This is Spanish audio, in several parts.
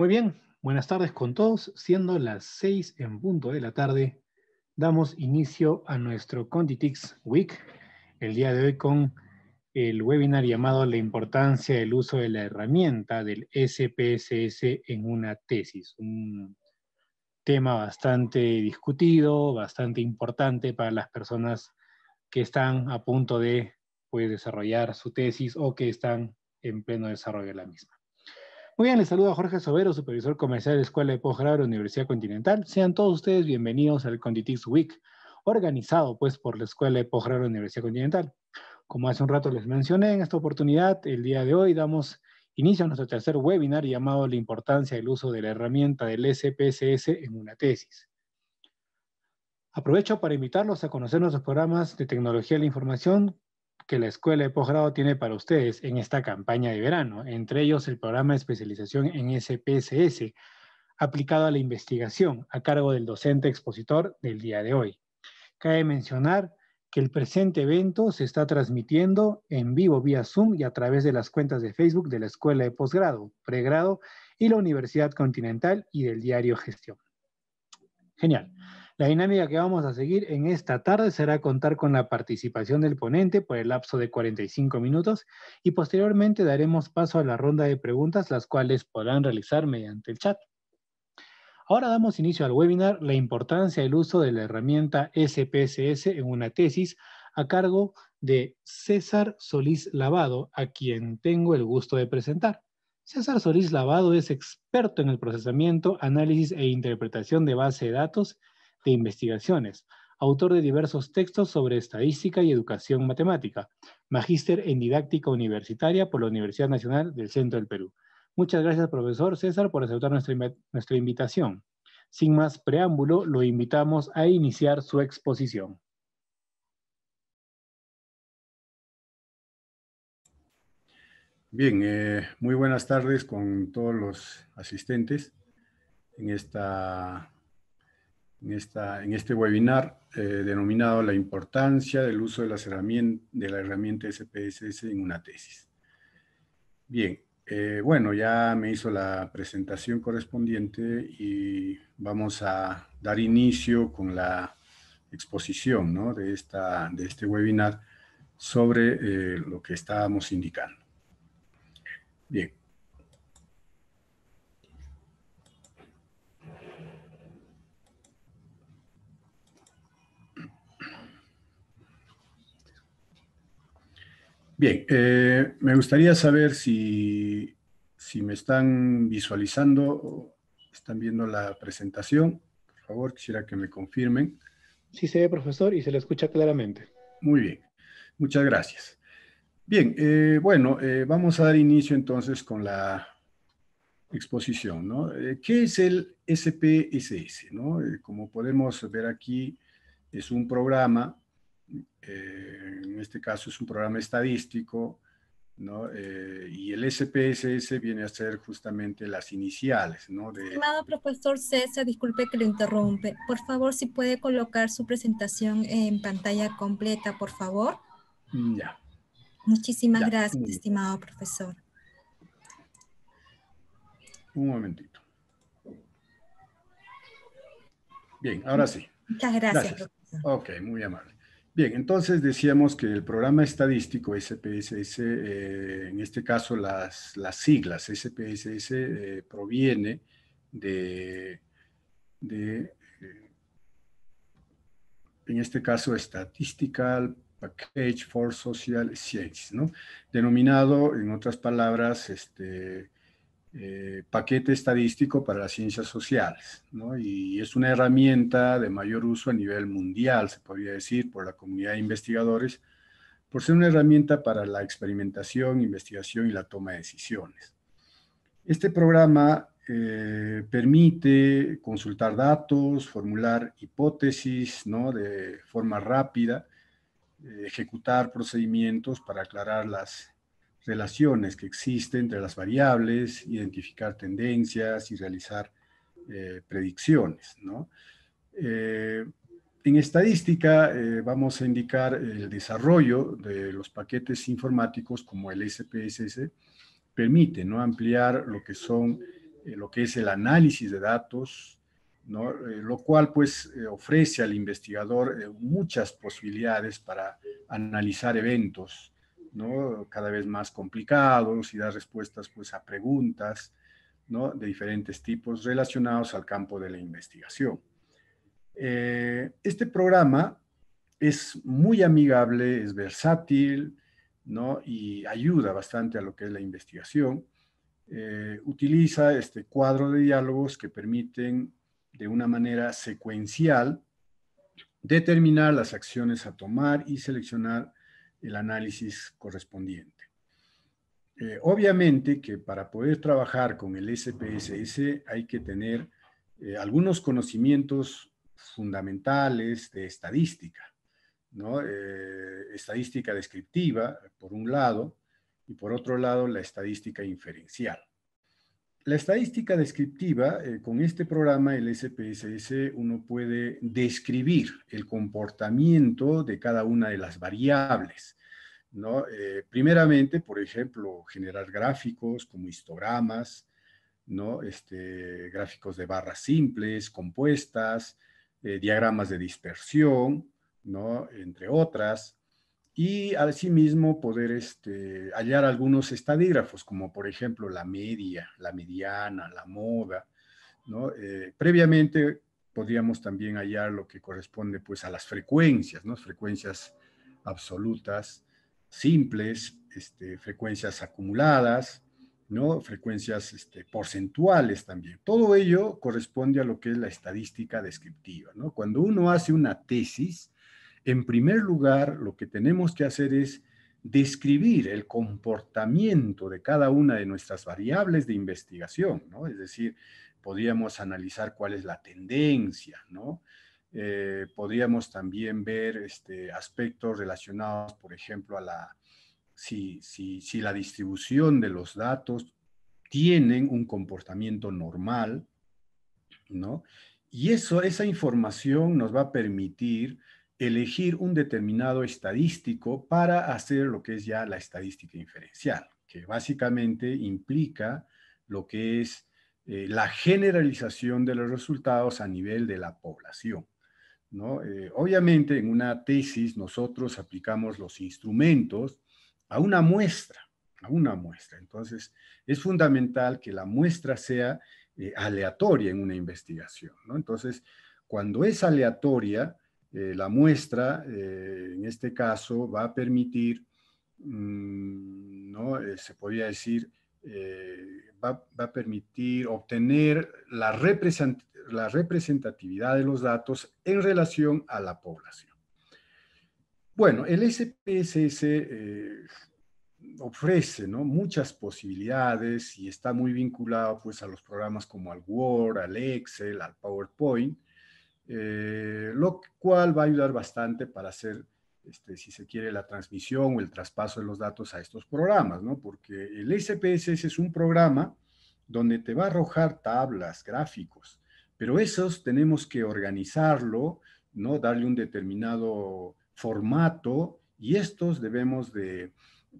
Muy bien, buenas tardes con todos. Siendo las seis en punto de la tarde, damos inicio a nuestro Conditix Week, el día de hoy con el webinar llamado La importancia del uso de la herramienta del SPSS en una tesis. Un tema bastante discutido, bastante importante para las personas que están a punto de pues, desarrollar su tesis o que están en pleno desarrollo de la misma. Muy bien, les saluda Jorge Sobero, supervisor comercial de Escuela de Posgrado de la Universidad Continental. Sean todos ustedes bienvenidos al Conditix Week, organizado pues por la Escuela de Posgrado de la Universidad Continental. Como hace un rato les mencioné, en esta oportunidad, el día de hoy damos inicio a nuestro tercer webinar llamado La importancia del uso de la herramienta del SPSS en una tesis. Aprovecho para invitarlos a conocer nuestros programas de tecnología de la información que la Escuela de Posgrado tiene para ustedes en esta campaña de verano, entre ellos el programa de especialización en SPSS, aplicado a la investigación, a cargo del docente expositor del día de hoy. Cabe mencionar que el presente evento se está transmitiendo en vivo vía Zoom y a través de las cuentas de Facebook de la Escuela de Posgrado, Pregrado y la Universidad Continental y del diario Gestión. Genial. La dinámica que vamos a seguir en esta tarde será contar con la participación del ponente por el lapso de 45 minutos y posteriormente daremos paso a la ronda de preguntas, las cuales podrán realizar mediante el chat. Ahora damos inicio al webinar La importancia del uso de la herramienta SPSS en una tesis a cargo de César Solís Lavado, a quien tengo el gusto de presentar. César Solís Lavado es experto en el procesamiento, análisis e interpretación de base de datos de Investigaciones, autor de diversos textos sobre estadística y educación matemática, magíster en didáctica universitaria por la Universidad Nacional del Centro del Perú. Muchas gracias, profesor César, por aceptar nuestra, invitación. Sin más preámbulo, lo invitamos a iniciar su exposición. Bien, eh, muy buenas tardes con todos los asistentes en esta en, esta, en este webinar eh, denominado La importancia del uso de, las herramientas, de la herramienta SPSS en una tesis. Bien, eh, bueno, ya me hizo la presentación correspondiente y vamos a dar inicio con la exposición de, esta, de este webinar sobre eh, lo que estábamos indicando. Bien, Bien, eh, me gustaría saber si, si me están visualizando, están viendo la presentación. Por favor, quisiera que me confirmen. Sí se ve, profesor, y se le escucha claramente. Muy bien, muchas gracias. Bien, eh, bueno, eh, vamos a dar inicio entonces con la exposición. ¿no? ¿Qué es el SPSS? como podemos ver aquí, es un programa eh, en este caso es un programa estadístico, ¿no? Eh, y el SPSS viene a ser justamente las iniciales, ¿no? Estimado profesor César, disculpe que lo interrumpe. Por favor, si puede colocar su presentación en pantalla completa, por favor. Mm, ya. Muchísimas gracias, estimado profesor. Un momentito. Bien, ahora sí. Muchas gracias. gracias. Ok, muy amable. Bien, entonces decíamos que el programa estadístico SPSS, eh, en este caso las, las siglas SPSS eh, proviene de, de eh, en este caso, Statistical Package for Social Sciences, ¿no? denominado, en otras palabras, este, eh, paquete estadístico para las ciencias sociales, ¿no? y es una herramienta de mayor uso a nivel mundial, se podría decir, por la comunidad de investigadores, por ser una herramienta para la experimentación, investigación y la toma de decisiones. Este programa eh, permite consultar datos, formular hipótesis ¿no? de forma rápida, eh, ejecutar procedimientos para aclarar las relaciones que existen entre las variables, identificar tendencias y realizar eh, predicciones. Eh, en estadística eh, vamos a indicar el desarrollo de los paquetes informáticos como el SPSS permite ¿no? ampliar lo que son lo que es el análisis de datos, lo cual pues ofrece al investigador muchas posibilidades para analizar eventos cada vez más complicados y dar respuestas pues, a preguntas de diferentes tipos relacionados al campo de la investigación. Eh, este programa es muy amigable, es versátil ¿no? y ayuda bastante a lo que es la investigación. Eh, utiliza este cuadro de diálogos que permiten de una manera secuencial determinar las acciones a tomar y seleccionar el análisis correspondiente. Eh, obviamente que para poder trabajar con el SPSS hay que tener eh, algunos conocimientos fundamentales de estadística, ¿no? Eh, estadística descriptiva, por un lado, y por otro lado, la estadística inferencial. La estadística descriptiva, eh, con este programa, el SPSS, uno puede describir el comportamiento de cada una de las variables. ¿no? Eh, primeramente, por ejemplo, generar gráficos como histogramas, ¿no? Este, gráficos de barras simples, compuestas, eh, diagramas de dispersión, ¿no? entre otras y asimismo poder este, hallar algunos estadígrafos, como por ejemplo la media, la mediana, la moda. ¿no? Eh, previamente podríamos también hallar lo que corresponde pues, a las frecuencias, ¿no? frecuencias absolutas, simples, este, frecuencias acumuladas, ¿no? frecuencias este, porcentuales también. Todo ello corresponde a lo que es la estadística descriptiva. Cuando uno hace una tesis, en primer lugar, lo que tenemos que hacer es describir el comportamiento de cada una de nuestras variables de investigación, ¿no? Es decir, podríamos analizar cuál es la tendencia, ¿no? Eh, podríamos también ver este, aspectos relacionados, por ejemplo, a la, si, si la distribución de los datos tienen un comportamiento normal, ¿no? Y eso, esa información nos va a permitir elegir un determinado estadístico para hacer lo que es ya la estadística inferencial, que básicamente implica lo que es eh, la generalización de los resultados a nivel de la población. Eh, obviamente en una tesis nosotros aplicamos los instrumentos a una muestra, a una muestra. Entonces es fundamental que la muestra sea eh, aleatoria en una investigación. Entonces cuando es aleatoria, eh, la muestra, eh, en este caso, va a permitir, mm, ¿no? Eh, se podría decir, va, a permitir obtener la, la representatividad de los datos en relación a la población. Bueno, el SPSS ofrece ¿no? muchas posibilidades y está muy vinculado pues, a los programas como al Word, al Excel, al PowerPoint, eh, lo cual va a ayudar bastante para hacer, este, si se quiere, la transmisión o el traspaso de los datos a estos programas, ¿no? Porque el SPSS es un programa donde te va a arrojar tablas, gráficos, pero esos tenemos que organizarlo, ¿no? Darle un determinado formato y estos debemos de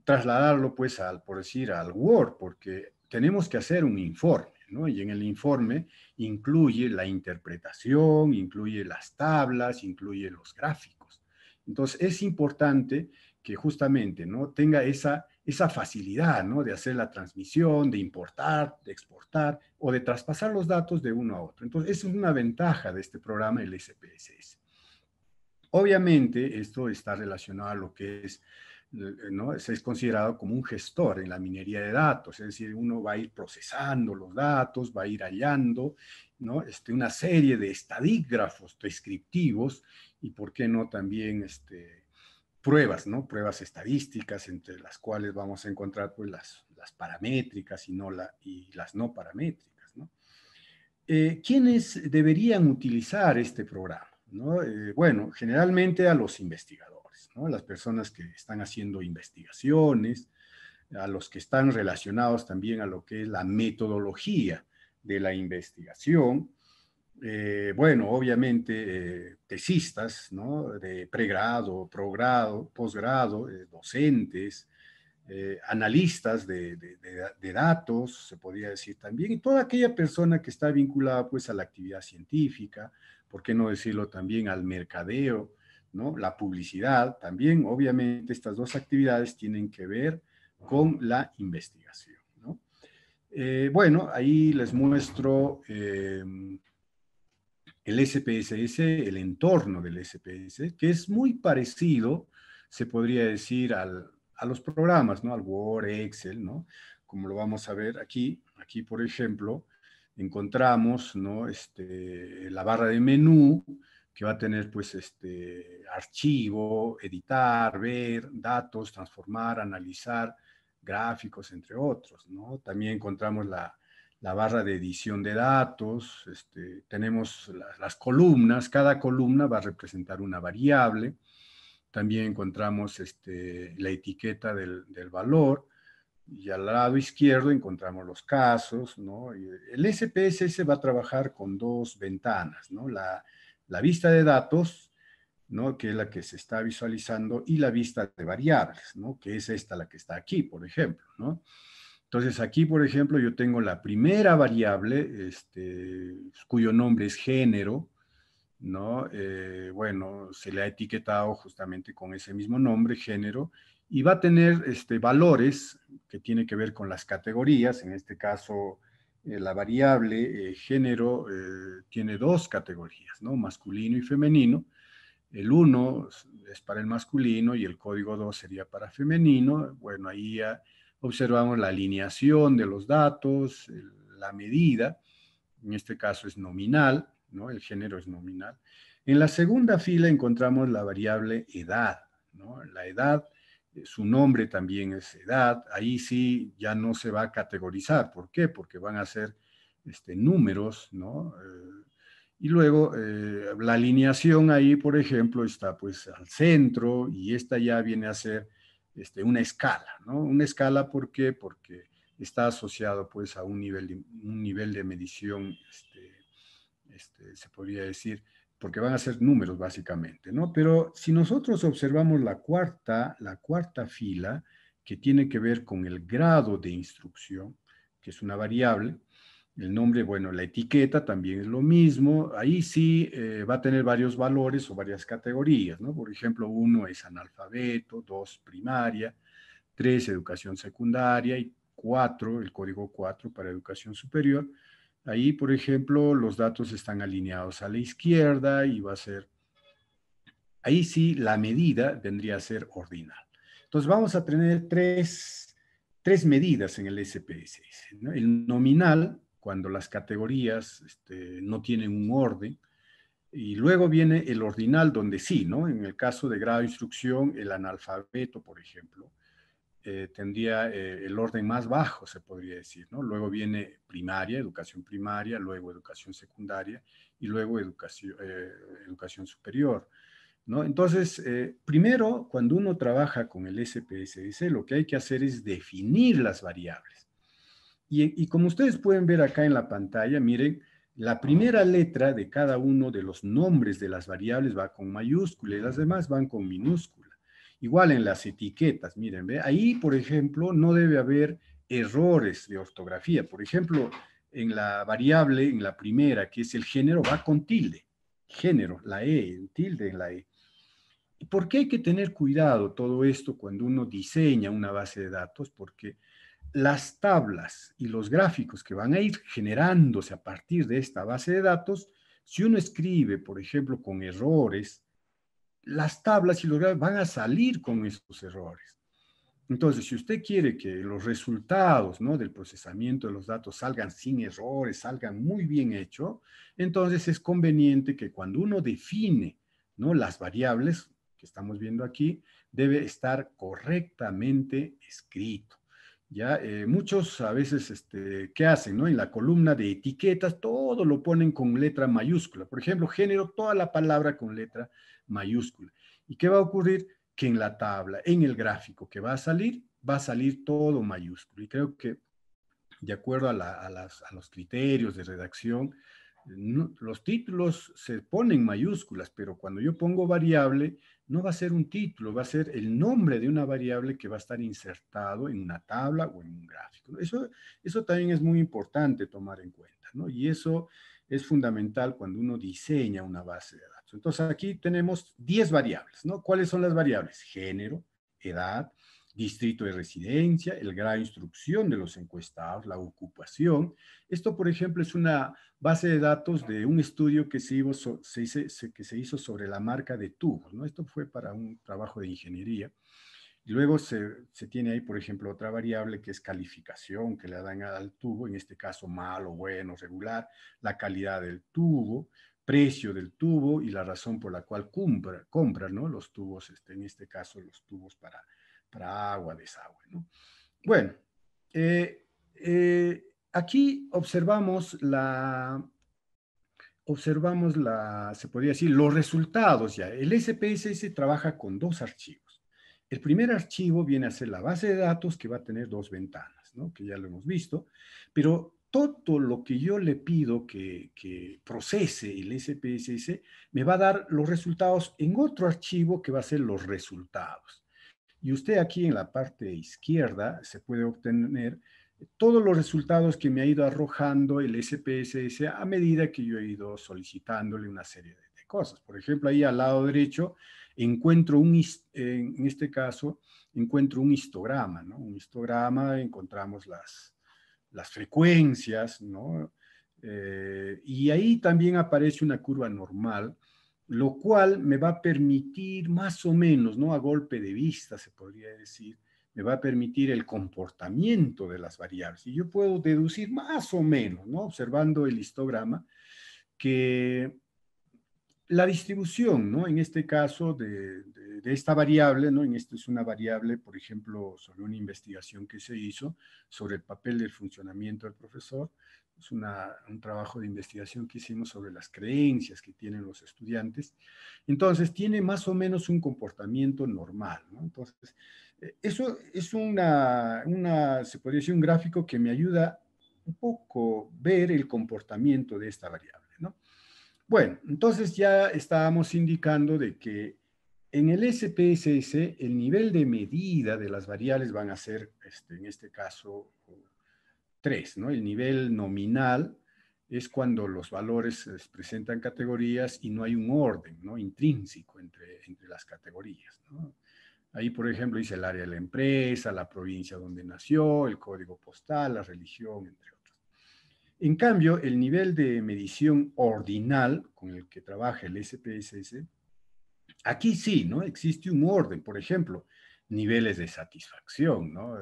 trasladarlo, pues, al, por decir, al Word, porque tenemos que hacer un informe. Y en el informe incluye la interpretación, incluye las tablas, incluye los gráficos. Entonces es importante que justamente ¿no? tenga esa, esa facilidad de hacer la transmisión, de importar, de exportar o de traspasar los datos de uno a otro. Entonces es una ventaja de este programa, el SPSS. Obviamente esto está relacionado a lo que es eh, eh, Se es considerado como un gestor en la minería de datos, es decir, uno va a ir procesando los datos, va a ir hallando ¿no? este, una serie de estadígrafos descriptivos y, ¿por qué no también este, pruebas, ¿no? pruebas estadísticas entre las cuales vamos a encontrar pues, las, paramétricas y, no la, y las no paramétricas? Eh, ¿Quiénes deberían utilizar este programa? bueno, generalmente a los investigadores las personas que están haciendo investigaciones, a los que están relacionados también a lo que es la metodología de la investigación. Eh, bueno, obviamente, eh, tesistas ¿no? de pregrado, progrado, posgrado, eh, docentes, analistas de, datos, se podría decir también, y toda aquella persona que está vinculada pues a la actividad científica, por qué no decirlo también al mercadeo, la publicidad también, obviamente, estas dos actividades tienen que ver con la investigación. Eh, bueno, ahí les muestro eh, el SPSS, el entorno del SPSS, que es muy parecido, se podría decir, a los programas, ¿no? Al Word, Excel, ¿no? Como lo vamos a ver aquí, aquí, por ejemplo, encontramos, ¿no? Este, la barra de menú, que va a tener pues este archivo, editar, ver datos, transformar, analizar gráficos, entre otros. ¿no? También encontramos la, barra de edición de datos, este, tenemos las, columnas, cada columna va a representar una variable, también encontramos este, la etiqueta del, del, valor, y al lado izquierdo encontramos los casos, ¿no? El SPSS va a trabajar con dos ventanas, ¿no? La, la vista de datos, ¿no? que es la que se está visualizando, y la vista de variables, ¿no? que es esta la que está aquí, por ejemplo. ¿no? Entonces aquí, por ejemplo, yo tengo la primera variable, este, cuyo nombre es género, ¿no? Eh, bueno, se le ha etiquetado justamente con ese mismo nombre, género, y va a tener este, valores que tiene que ver con las categorías, en este caso eh, la variable eh, género eh, tiene dos categorías, ¿no? masculino y femenino. El 1 es para el masculino y el código 2 sería para femenino. Bueno, ahí observamos la alineación de los datos, la medida, en este caso es nominal, ¿no? el género es nominal. En la segunda fila encontramos la variable edad. ¿no? La edad eh, su nombre también es edad, ahí sí ya no se va a categorizar. ¿Por qué? Porque van a ser este, números, ¿no? Eh, y luego eh, la alineación ahí, por ejemplo, está pues al centro y esta ya viene a ser este, una escala, ¿no? Una escala, ¿por qué? Porque está asociado pues a un nivel de, un nivel de medición, este, este, se podría decir, porque van a ser números básicamente, ¿no? Pero si nosotros observamos la cuarta, la cuarta fila, que tiene que ver con el grado de instrucción, que es una variable, el nombre, bueno, la etiqueta también es lo mismo. Ahí sí eh, va a tener varios valores o varias categorías, ¿no? Por ejemplo, uno es analfabeto, dos primaria, tres educación secundaria y cuatro, el código cuatro para educación superior. Ahí, por ejemplo, los datos están alineados a la izquierda y va a ser, ahí sí, la medida vendría a ser ordinal. Entonces vamos a tener tres, tres medidas en el SPS. El nominal, cuando las categorías este, no tienen un orden, y luego viene el ordinal, donde sí, ¿no? En el caso de grado de instrucción, el analfabeto, por ejemplo, eh, tendría eh, el orden más bajo, se podría decir, ¿no? Luego viene primaria, educación primaria, luego educación secundaria y luego educación, eh, educación superior, ¿no? Entonces, primero, cuando uno trabaja con el SPSS, lo que hay que hacer es definir las variables. Y, y como ustedes pueden ver acá en la pantalla, miren, la primera letra de cada uno de los nombres de las variables va con mayúscula y las demás van con minúscula. Igual en las etiquetas, miren, ahí, por ejemplo, no debe haber errores de ortografía. Por ejemplo, en la variable, en la primera, que es el género, va con tilde. Género, la E, en tilde en la E. ¿Y por qué hay que tener cuidado todo esto cuando uno diseña una base de datos? Porque las tablas y los gráficos que van a ir generándose a partir de esta base de datos, si uno escribe, por ejemplo, con errores, las tablas y los van a salir con esos errores. Entonces, si usted quiere que los resultados ¿no? del procesamiento de los datos salgan sin errores, salgan muy bien hecho, entonces es conveniente que cuando uno define ¿no? las variables que estamos viendo aquí, debe estar correctamente escrito. Ya eh, muchos a veces, este, ¿qué hacen? No? En la columna de etiquetas, todo lo ponen con letra mayúscula. Por ejemplo, género, toda la palabra con letra mayúscula. ¿Y qué va a ocurrir? Que en la tabla, en el gráfico que va a salir, va a salir todo mayúsculo. Y creo que de acuerdo a, los criterios de redacción, los títulos se ponen mayúsculas, pero cuando yo pongo variable, no va a ser un título, va a ser el nombre de una variable que va a estar insertado en una tabla o en un gráfico. Eso, eso también es muy importante tomar en cuenta, ¿no? Y eso es fundamental cuando uno diseña una base de datos. Entonces aquí tenemos 10 variables, ¿no? ¿Cuáles son las variables? Género, edad, distrito de residencia, el grado de instrucción de los encuestados, la ocupación. Esto, por ejemplo, es una base de datos de un estudio que se hizo, que se hizo sobre la marca de tubos, ¿no? Esto fue para un trabajo de ingeniería. Luego se, se, tiene ahí, por ejemplo, otra variable que es calificación que le dan al tubo, en este caso malo, bueno, regular, la calidad del tubo, precio del tubo y la razón por la cual compra, compra ¿no? los tubos, este, en este caso los tubos para, para agua, desagüe. ¿no? Bueno, eh, eh, aquí observamos la, observamos la, se podría decir, los resultados ya. El SPSS trabaja con dos archivos. El primer archivo viene a ser la base de datos que va a tener dos ventanas, ¿no? que ya lo hemos visto, pero todo lo que yo le pido que, procese el SPSS me va a dar los resultados en otro archivo que va a ser los resultados. Y usted aquí en la parte izquierda se puede obtener todos los resultados que me ha ido arrojando el SPSS a medida que yo he ido solicitándole una serie de, cosas. Por ejemplo, ahí al lado derecho encuentro un, en este caso, encuentro un histograma, ¿no? Un histograma, encontramos las, las frecuencias, ¿no? Eh, y ahí también aparece una curva normal, lo cual me va a permitir más o menos, ¿no? A golpe de vista, se podría decir, me va a permitir el comportamiento de las variables. Y yo puedo deducir más o menos, ¿no? Observando el histograma, que la distribución, ¿no? En este caso de de esta variable, ¿no? En esto es una variable, por ejemplo, sobre una investigación que se hizo sobre el papel del funcionamiento del profesor. Es una, un trabajo de investigación que hicimos sobre las creencias que tienen los estudiantes. Entonces, tiene más o menos un comportamiento normal, ¿no? Entonces, eh, eso es una, una, se podría decir, un gráfico que me ayuda un poco ver el comportamiento de esta variable, ¿no? Bueno, entonces ya estábamos indicando de que en el SPSS, el nivel de medida de las variables van a ser, este, en este caso, tres, ¿no? El nivel nominal es cuando los valores presentan categorías y no hay un orden, ¿no? Intrínseco entre, las categorías, Ahí, por ejemplo, dice el área de la empresa, la provincia donde nació, el código postal, la religión, entre otros. En cambio, el nivel de medición ordinal con el que trabaja el SPSS Aquí sí, ¿no? Existe un orden, por ejemplo, niveles de satisfacción, ¿no?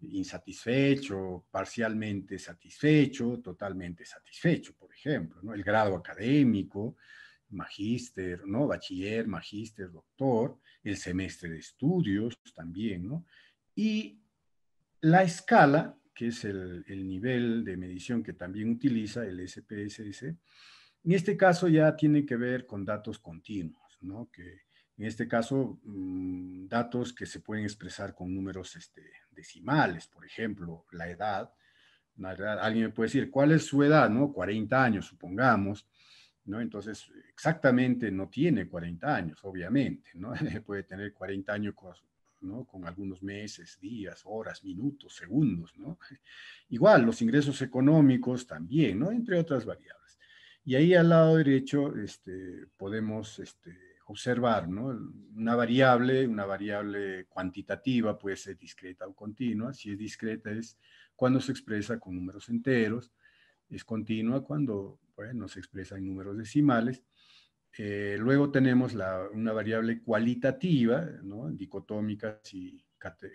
Insatisfecho, parcialmente satisfecho, totalmente satisfecho, por ejemplo, ¿no? El grado académico, magíster, ¿no? Bachiller, magíster, doctor, el semestre de estudios también, ¿no? Y la escala, que es el, el nivel de medición que también utiliza el SPSS, en este caso ya tiene que ver con datos continuos. ¿no? Que en este caso, mm, datos que se pueden expresar con números este, decimales, por ejemplo, la edad. Alguien me puede decir, ¿cuál es su edad? ¿no? 40 años, supongamos. ¿no? Entonces, exactamente no tiene 40 años, obviamente, ¿no? Puede tener 40 años con, con algunos meses, días, horas, minutos, segundos, ¿no? Igual, los ingresos económicos también, ¿no? Entre otras variables. Y ahí al lado derecho este, podemos este, observar, ¿no? Una variable, una variable cuantitativa puede ser discreta o continua. Si es discreta es cuando se expresa con números enteros, es continua cuando, bueno, se expresa en números decimales. Eh, luego tenemos la, una variable cualitativa, ¿no? dicotómicas y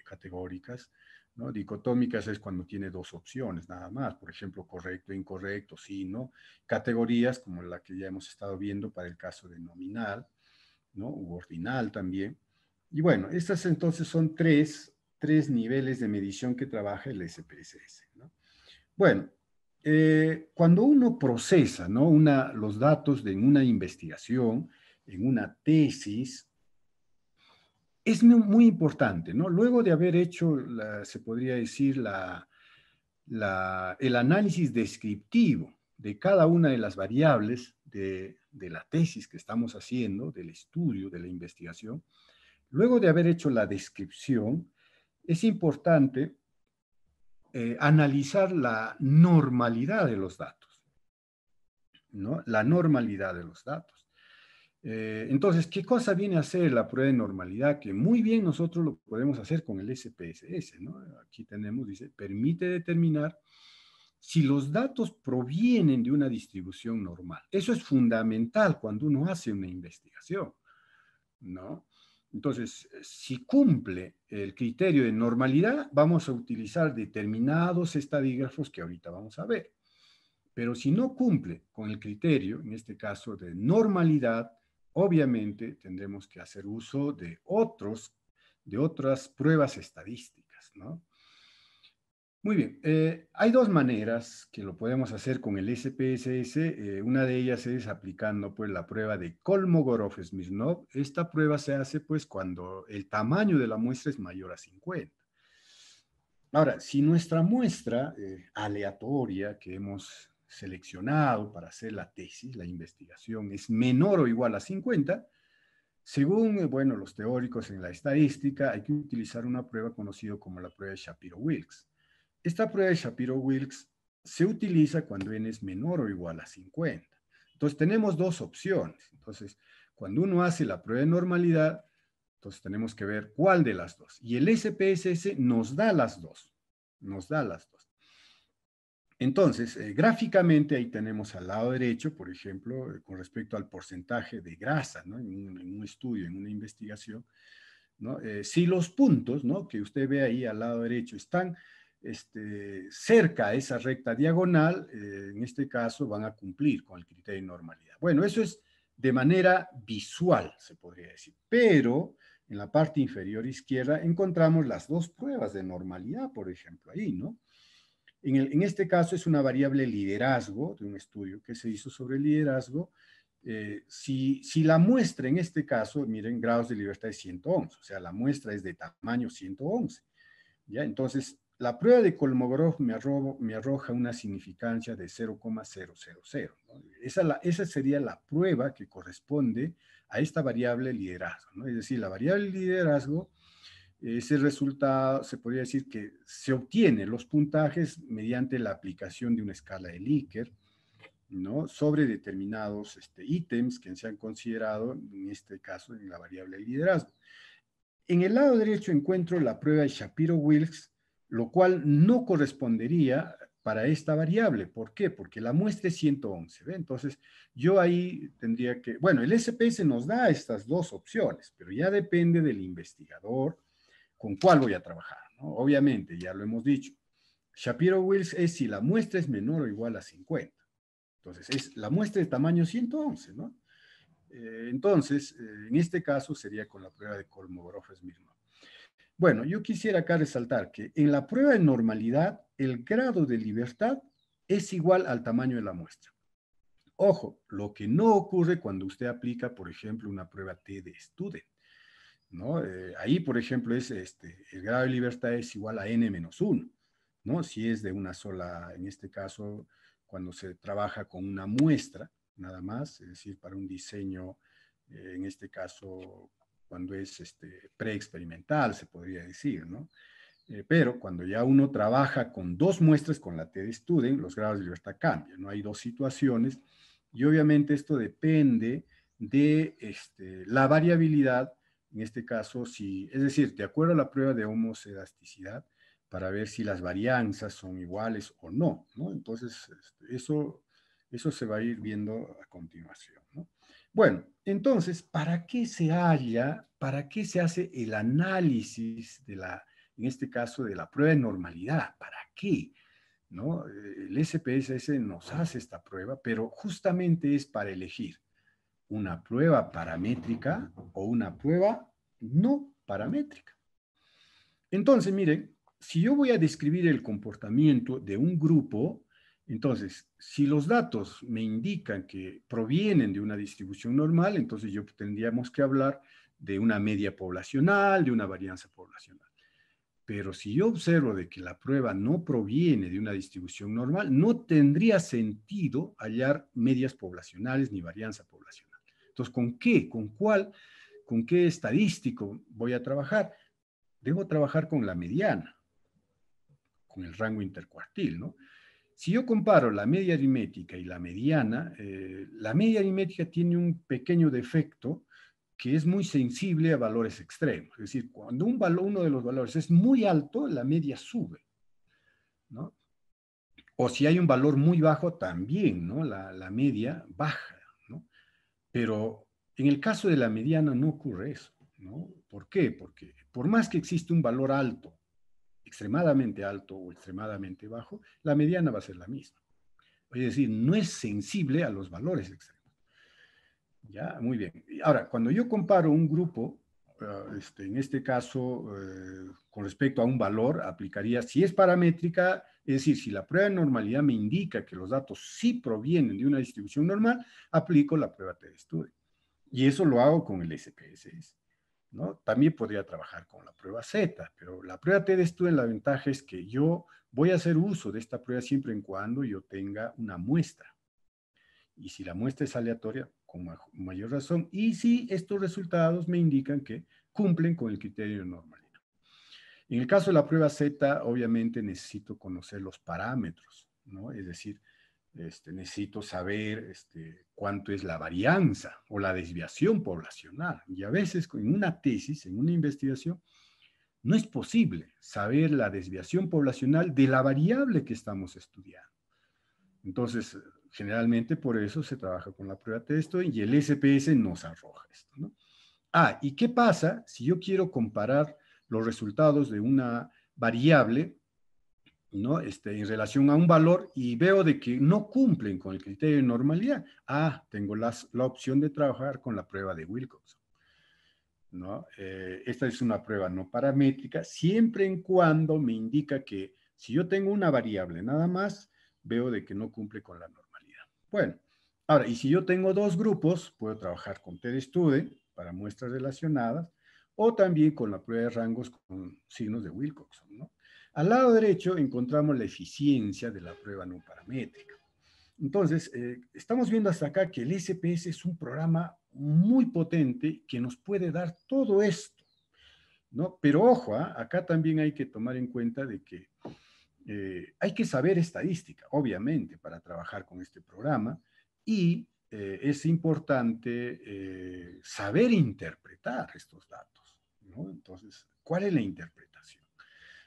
categóricas. ¿no? Dicotómicas es cuando tiene dos opciones nada más, por ejemplo, correcto, e incorrecto, sí, no. Categorías como la que ya hemos estado viendo para el caso de nominal. ¿no? ordinal también. Y bueno, estas entonces son tres, tres niveles de medición que trabaja el SPSS. Bueno, eh, cuando uno procesa ¿no? una, los datos de una investigación, en una tesis, es muy importante, ¿no? Luego de haber hecho, se podría decir, la, la, el análisis descriptivo de cada una de las variables de, de la tesis que estamos haciendo, del estudio, de la investigación, luego de haber hecho la descripción, es importante eh, analizar la normalidad de los datos. ¿no? La normalidad de los datos. Eh, entonces, ¿qué cosa viene a hacer la prueba de normalidad? Que muy bien nosotros lo podemos hacer con el SPSS. Aquí tenemos, dice, permite determinar si los datos provienen de una distribución normal. Eso es fundamental cuando uno hace una investigación, ¿no? Entonces, si cumple el criterio de normalidad, vamos a utilizar determinados estadígrafos que ahorita vamos a ver. Pero si no cumple con el criterio, en este caso de normalidad, obviamente tendremos que hacer uso de otros, de otras pruebas estadísticas, ¿no? Muy bien, eh, hay dos maneras que lo podemos hacer con el SPSS. Eh, una de ellas es aplicando pues la prueba de Kolmogorov-Smirnov. Esta prueba se hace pues cuando el tamaño de la muestra es mayor a 50. Ahora, si nuestra muestra eh, aleatoria que hemos seleccionado para hacer la tesis, la investigación, es menor o igual a 50, según, bueno, los teóricos en la estadística, hay que utilizar una prueba conocida como la prueba de Shapiro-Wilks. Esta prueba de Shapiro-Wilks se utiliza cuando n es menor o igual a 50. Entonces tenemos dos opciones. Entonces, cuando uno hace la prueba de normalidad, entonces tenemos que ver cuál de las dos. Y el SPSS nos da las dos. Nos da las dos. Entonces, eh, gráficamente ahí tenemos al lado derecho, por ejemplo, eh, con respecto al porcentaje de grasa, ¿no? en, un, estudio, en una investigación, ¿no? Eh, si los puntos, ¿no? Que usted ve ahí al lado derecho están este, cerca a esa recta diagonal, eh, en este caso van a cumplir con el criterio de normalidad. Bueno, eso es de manera visual, se podría decir, pero en la parte inferior izquierda encontramos las dos pruebas de normalidad, por ejemplo, ahí, ¿no? En, este caso es una variable liderazgo de un estudio que se hizo sobre liderazgo. Eh, si, si la muestra en este caso, miren, grados de libertad de 111, o sea, la muestra es de tamaño 111. ¿ya? Entonces, la prueba de Kolmogorov me, arroja una significancia de 0,000. Esa, la, esa sería la prueba que corresponde a esta variable liderazgo. Es decir, la variable liderazgo, ese eh, resultado se podría decir que se obtiene los puntajes mediante la aplicación de una escala de Likert ¿no? sobre determinados este, ítems que se han considerado, en este caso, en la variable liderazgo. En el lado derecho encuentro la prueba de Shapiro-Wilks, lo cual no correspondería para esta variable. ¿Por qué? Porque la muestra es 111. Entonces, yo ahí tendría que, bueno, el SPS nos da estas dos opciones, pero ya depende del investigador con cuál voy a trabajar. ¿no? Obviamente, ya lo hemos dicho, Shapiro-Wills es si la muestra es menor o igual a 50. Entonces, es la muestra de tamaño 111, ¿no? Eh, entonces, eh, en este caso sería con la prueba de kolmogorov smirnov bueno, yo quisiera acá resaltar que en la prueba de normalidad, el grado de libertad es igual al tamaño de la muestra. Ojo, lo que no ocurre cuando usted aplica, por ejemplo, una prueba T de Student. ¿no? Eh, ahí, por ejemplo, es este, el grado de libertad es igual a n menos 1. ¿no? Si es de una sola, en este caso, cuando se trabaja con una muestra, nada más, es decir, para un diseño, eh, en este caso, cuando es este, preexperimental, se podría decir, ¿no? Eh, pero cuando ya uno trabaja con dos muestras con la de Student, los grados de libertad cambian, ¿no? Hay dos situaciones y obviamente esto depende de este, la variabilidad, en este caso, si, es decir, de acuerdo a la prueba de homocedasticidad, para ver si las varianzas son iguales o no, ¿no? Entonces, este, eso, eso se va a ir viendo a continuación, ¿no? Bueno, entonces, ¿para qué se halla, para qué se hace el análisis de la, en este caso, de la prueba de normalidad? ¿Para qué? ¿No? El SPSS nos hace esta prueba, pero justamente es para elegir una prueba paramétrica o una prueba no paramétrica. Entonces, miren, si yo voy a describir el comportamiento de un grupo, entonces, si los datos me indican que provienen de una distribución normal, entonces yo tendríamos que hablar de una media poblacional, de una varianza poblacional. Pero si yo observo de que la prueba no proviene de una distribución normal, no tendría sentido hallar medias poblacionales ni varianza poblacional. Entonces, ¿con qué? ¿Con cuál? ¿Con qué estadístico voy a trabajar? Debo trabajar con la mediana, con el rango intercuartil, ¿no? Si yo comparo la media aritmética y la mediana, eh, la media aritmética tiene un pequeño defecto que es muy sensible a valores extremos. Es decir, cuando un uno de los valores es muy alto, la media sube. O si hay un valor muy bajo, también la, media baja. Pero en el caso de la mediana no ocurre eso. ¿no? ¿Por qué? Porque por más que existe un valor alto extremadamente alto o extremadamente bajo, la mediana va a ser la misma. Es decir, no es sensible a los valores extremos. Ya, muy bien. Ahora, cuando yo comparo un grupo, eh, este, en este caso, eh, con respecto a un valor, aplicaría, si es paramétrica, es decir, si la prueba de normalidad me indica que los datos sí provienen de una distribución normal, aplico la prueba de estudio. Y eso lo hago con el SPSS. También podría trabajar con la prueba Z, pero la prueba T de en la ventaja es que yo voy a hacer uso de esta prueba siempre y cuando yo tenga una muestra. Y si la muestra es aleatoria, con mayor razón. Y si estos resultados me indican que cumplen con el criterio normal. En el caso de la prueba Z, obviamente necesito conocer los parámetros, ¿no? Es decir, este, necesito saber este, cuánto es la varianza o la desviación poblacional. Y a veces en una tesis, en una investigación, no es posible saber la desviación poblacional de la variable que estamos estudiando. Entonces, generalmente por eso se trabaja con la prueba de texto y el SPS nos arroja esto. Ah, ¿y qué pasa si yo quiero comparar los resultados de una variable ¿no? Este, en relación a un valor y veo de que no cumplen con el criterio de normalidad. Ah, tengo las, la opción de trabajar con la prueba de Wilcoxon, ¿no? Eh, esta es una prueba no paramétrica, siempre en cuando me indica que si yo tengo una variable nada más, veo de que no cumple con la normalidad. Bueno, ahora, y si yo tengo dos grupos, puedo trabajar con ted Student para muestras relacionadas, o también con la prueba de rangos con signos de Wilcoxon, ¿no? Al lado derecho encontramos la eficiencia de la prueba no paramétrica. Entonces, eh, estamos viendo hasta acá que el SPS es un programa muy potente que nos puede dar todo esto, ¿no? Pero ojo, ¿ah? acá también hay que tomar en cuenta de que eh, hay que saber estadística, obviamente, para trabajar con este programa y eh, es importante saber interpretar estos datos, Entonces, ¿cuál es la interpretación?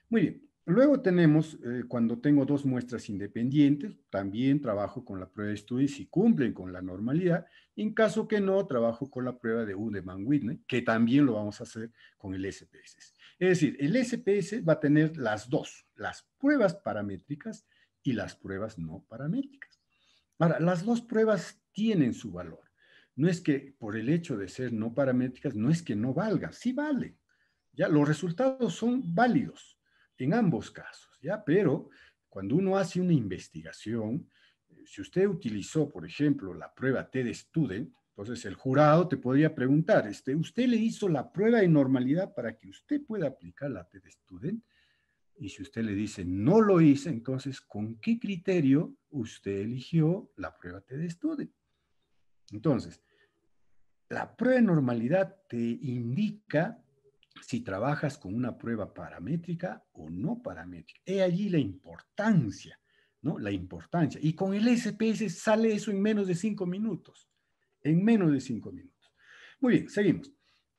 Muy bien, Luego tenemos, eh, cuando tengo dos muestras independientes, también trabajo con la prueba de y si cumplen con la normalidad. En caso que no, trabajo con la prueba de Udeman Whitney, que también lo vamos a hacer con el SPS. Es decir, el SPS va a tener las dos, las pruebas paramétricas y las pruebas no paramétricas. Ahora, las dos pruebas tienen su valor. No es que por el hecho de ser no paramétricas, no es que no valga, sí vale. Ya los resultados son válidos en ambos casos, ¿ya? Pero cuando uno hace una investigación, eh, si usted utilizó, por ejemplo, la prueba T de Student, entonces el jurado te podría preguntar, este, ¿usted le hizo la prueba de normalidad para que usted pueda aplicar la T de Student? Y si usted le dice, no lo hice, entonces, ¿con qué criterio usted eligió la prueba T de Student? Entonces, la prueba de normalidad te indica si trabajas con una prueba paramétrica o no paramétrica. He allí la importancia, ¿no? La importancia. Y con el SPS sale eso en menos de cinco minutos. En menos de cinco minutos. Muy bien, seguimos.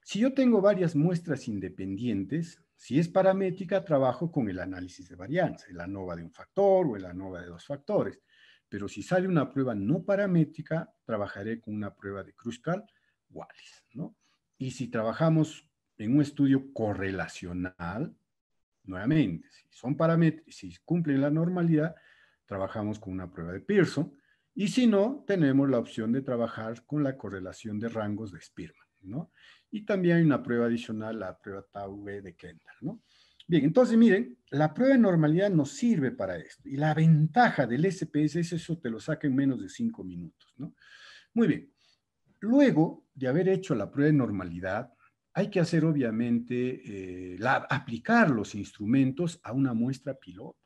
Si yo tengo varias muestras independientes, si es paramétrica, trabajo con el análisis de varianza, la ANOVA de un factor o la ANOVA de dos factores. Pero si sale una prueba no paramétrica, trabajaré con una prueba de Kruskal-Wallis, ¿no? Y si trabajamos en un estudio correlacional, nuevamente, si son parámetros, si cumplen la normalidad, trabajamos con una prueba de Pearson, y si no, tenemos la opción de trabajar con la correlación de rangos de Spearman, ¿no? Y también hay una prueba adicional, la prueba tau de Kendall, ¿no? Bien, entonces miren, la prueba de normalidad nos sirve para esto. Y la ventaja del SPS es eso, te lo saca en menos de cinco minutos, ¿no? Muy bien. Luego de haber hecho la prueba de normalidad, hay que hacer obviamente, eh, la, aplicar los instrumentos a una muestra piloto.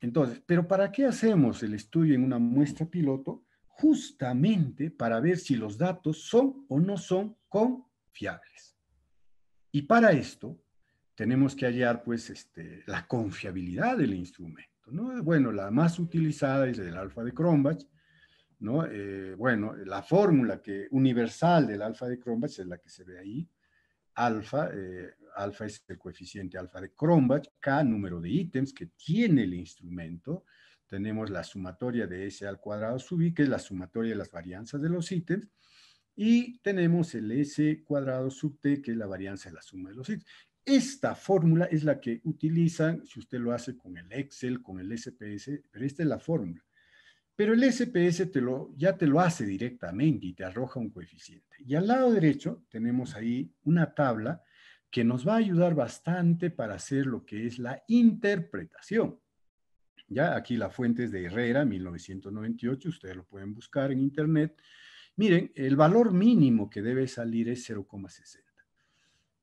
Entonces, ¿pero para qué hacemos el estudio en una muestra piloto? Justamente para ver si los datos son o no son confiables. Y para esto tenemos que hallar pues este, la confiabilidad del instrumento. Bueno, la más utilizada es el alfa de Cronbach, eh, bueno, la fórmula que, universal del alfa de Cronbach es la que se ve ahí. Alfa, eh, alfa es el coeficiente alfa de Cronbach, K número de ítems que tiene el instrumento. Tenemos la sumatoria de S al cuadrado sub I, que es la sumatoria de las varianzas de los ítems. Y tenemos el S cuadrado sub T, que es la varianza de la suma de los ítems. Esta fórmula es la que utilizan si usted lo hace con el Excel, con el SPS, pero esta es la fórmula. Pero el SPS ya te lo hace directamente y te arroja un coeficiente. Y al lado derecho tenemos ahí una tabla que nos va a ayudar bastante para hacer lo que es la interpretación. Ya aquí la fuente es de Herrera, 1998, ustedes lo pueden buscar en internet. Miren, el valor mínimo que debe salir es 0,60.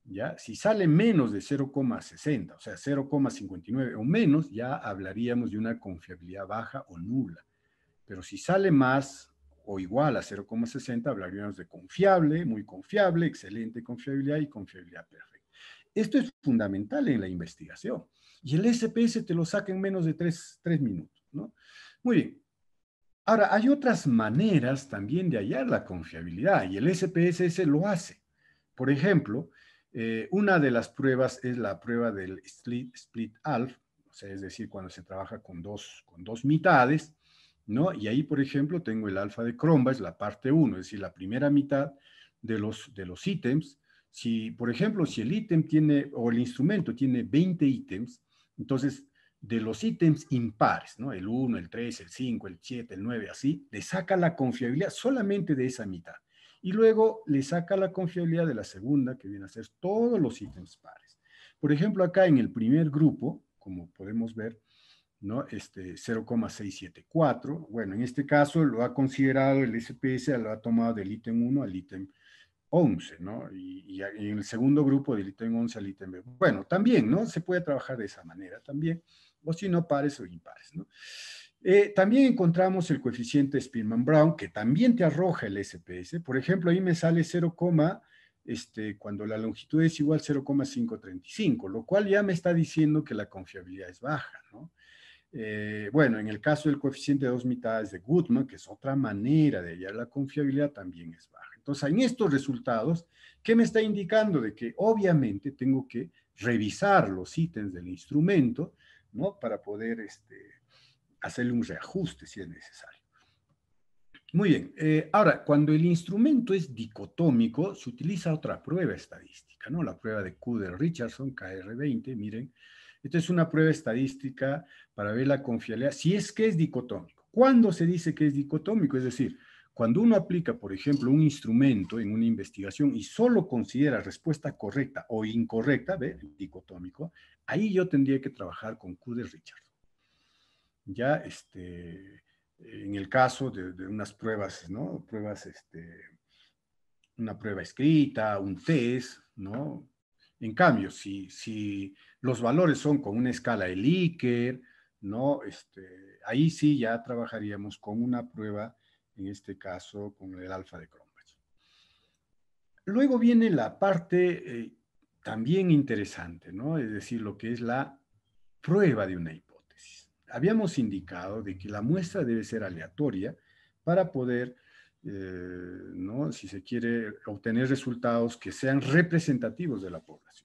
¿Ya? Si sale menos de 0,60, o sea, 0,59 o menos, ya hablaríamos de una confiabilidad baja o nula. Pero si sale más o igual a 0,60, hablaríamos de confiable, muy confiable, excelente confiabilidad y confiabilidad perfecta. Esto es fundamental en la investigación. Y el SPS te lo saca en menos de tres, minutos. Muy bien. Ahora, hay otras maneras también de hallar la confiabilidad y el SPSS lo hace. Por ejemplo, eh, una de las pruebas es la prueba del split, split alf, o sea, es decir, cuando se trabaja con dos, con dos mitades, y ahí, por ejemplo, tengo el alfa de es la parte 1, es decir, la primera mitad de los, de los ítems. Si, por ejemplo, si el ítem tiene, o el instrumento tiene 20 ítems, entonces de los ítems impares, ¿no? El 1, el 3, el 5, el 7, el 9, así, le saca la confiabilidad solamente de esa mitad. Y luego le saca la confiabilidad de la segunda, que viene a ser todos los ítems pares. Por ejemplo, acá en el primer grupo, como podemos ver, ¿no? Este 0,674. Bueno, en este caso lo ha considerado el SPS, lo ha tomado del ítem 1 al ítem 11, ¿no? Y, en el segundo grupo del ítem 11 al ítem B. Bueno, también, ¿no? Se puede trabajar de esa manera también, o si no, pares o impares, ¿no? Eh, también encontramos el coeficiente Spearman-Brown, que también te arroja el SPS. Por ejemplo, ahí me sale 0, este, cuando la longitud es igual 0,535, lo cual ya me está diciendo que la confiabilidad es baja, ¿no? Eh, bueno, en el caso del coeficiente de dos mitades de Goodman, que es otra manera de hallar la confiabilidad, también es baja. Entonces, en estos resultados, ¿qué me está indicando? De que obviamente tengo que revisar los ítems del instrumento, ¿no? Para poder este, hacerle un reajuste si es necesario. Muy bien, eh, ahora, cuando el instrumento es dicotómico, se utiliza otra prueba estadística, ¿no? La prueba de Cuder Richardson, KR20, miren, esto es una prueba estadística para ver la confiabilidad, si es que es dicotómico. ¿Cuándo se dice que es dicotómico? Es decir, cuando uno aplica, por ejemplo, un instrumento en una investigación y solo considera respuesta correcta o incorrecta, ¿ve? dicotómico, ahí yo tendría que trabajar con Cude Richard. Ya, este, en el caso de, unas pruebas, ¿no? Pruebas, este, una prueba escrita, un test, ¿no? En cambio, si, si los valores son con una escala de Likert, ¿no? Este, ahí sí ya trabajaríamos con una prueba, en este caso con el alfa de Cronbach. Luego viene la parte eh, también interesante, ¿no? Es decir, lo que es la prueba de una hipótesis. Habíamos indicado de que la muestra debe ser aleatoria para poder, eh, ¿no? Si se quiere obtener resultados que sean representativos de la población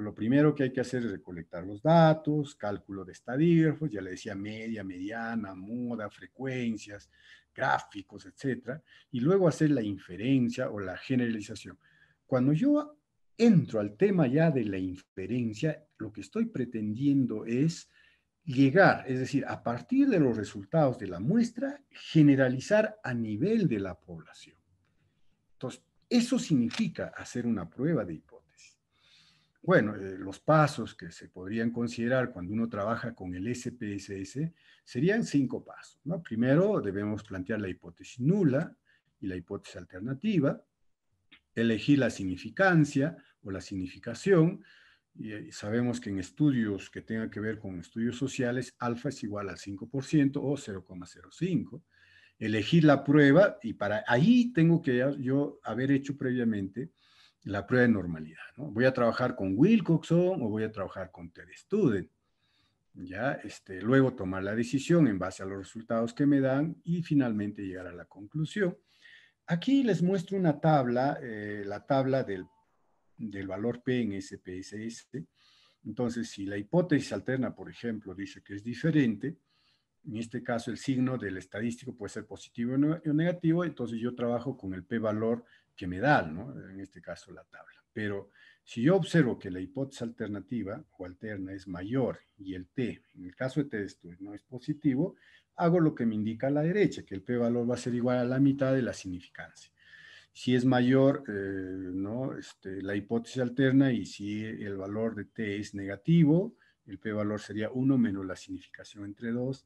lo primero que hay que hacer es recolectar los datos, cálculo de estadígrafos, ya le decía media, mediana, moda, frecuencias, gráficos, etcétera, y luego hacer la inferencia o la generalización. Cuando yo entro al tema ya de la inferencia, lo que estoy pretendiendo es llegar, es decir, a partir de los resultados de la muestra, generalizar a nivel de la población. Entonces, eso significa hacer una prueba de hipótesis. Bueno, eh, los pasos que se podrían considerar cuando uno trabaja con el SPSS serían cinco pasos. ¿no? Primero, debemos plantear la hipótesis nula y la hipótesis alternativa, elegir la significancia o la significación. Y eh, sabemos que en estudios que tengan que ver con estudios sociales, alfa es igual al 5% o 0,05. Elegir la prueba y para ahí tengo que yo haber hecho previamente la prueba de normalidad. ¿no? Voy a trabajar con Wilcoxon o voy a trabajar con TED Student. Ya, este, luego tomar la decisión en base a los resultados que me dan y finalmente llegar a la conclusión. Aquí les muestro una tabla, eh, la tabla del, del, valor P en SPSS. Entonces, si la hipótesis alterna, por ejemplo, dice que es diferente, en este caso el signo del estadístico puede ser positivo o negativo, entonces yo trabajo con el P valor que me da, ¿no? en este caso, la tabla. Pero si yo observo que la hipótesis alternativa o alterna es mayor y el T, en el caso de T no es positivo, hago lo que me indica a la derecha, que el P valor va a ser igual a la mitad de la significancia. Si es mayor, eh, ¿no? Este, la hipótesis alterna y si el valor de T es negativo, el P valor sería 1 menos la significación entre 2.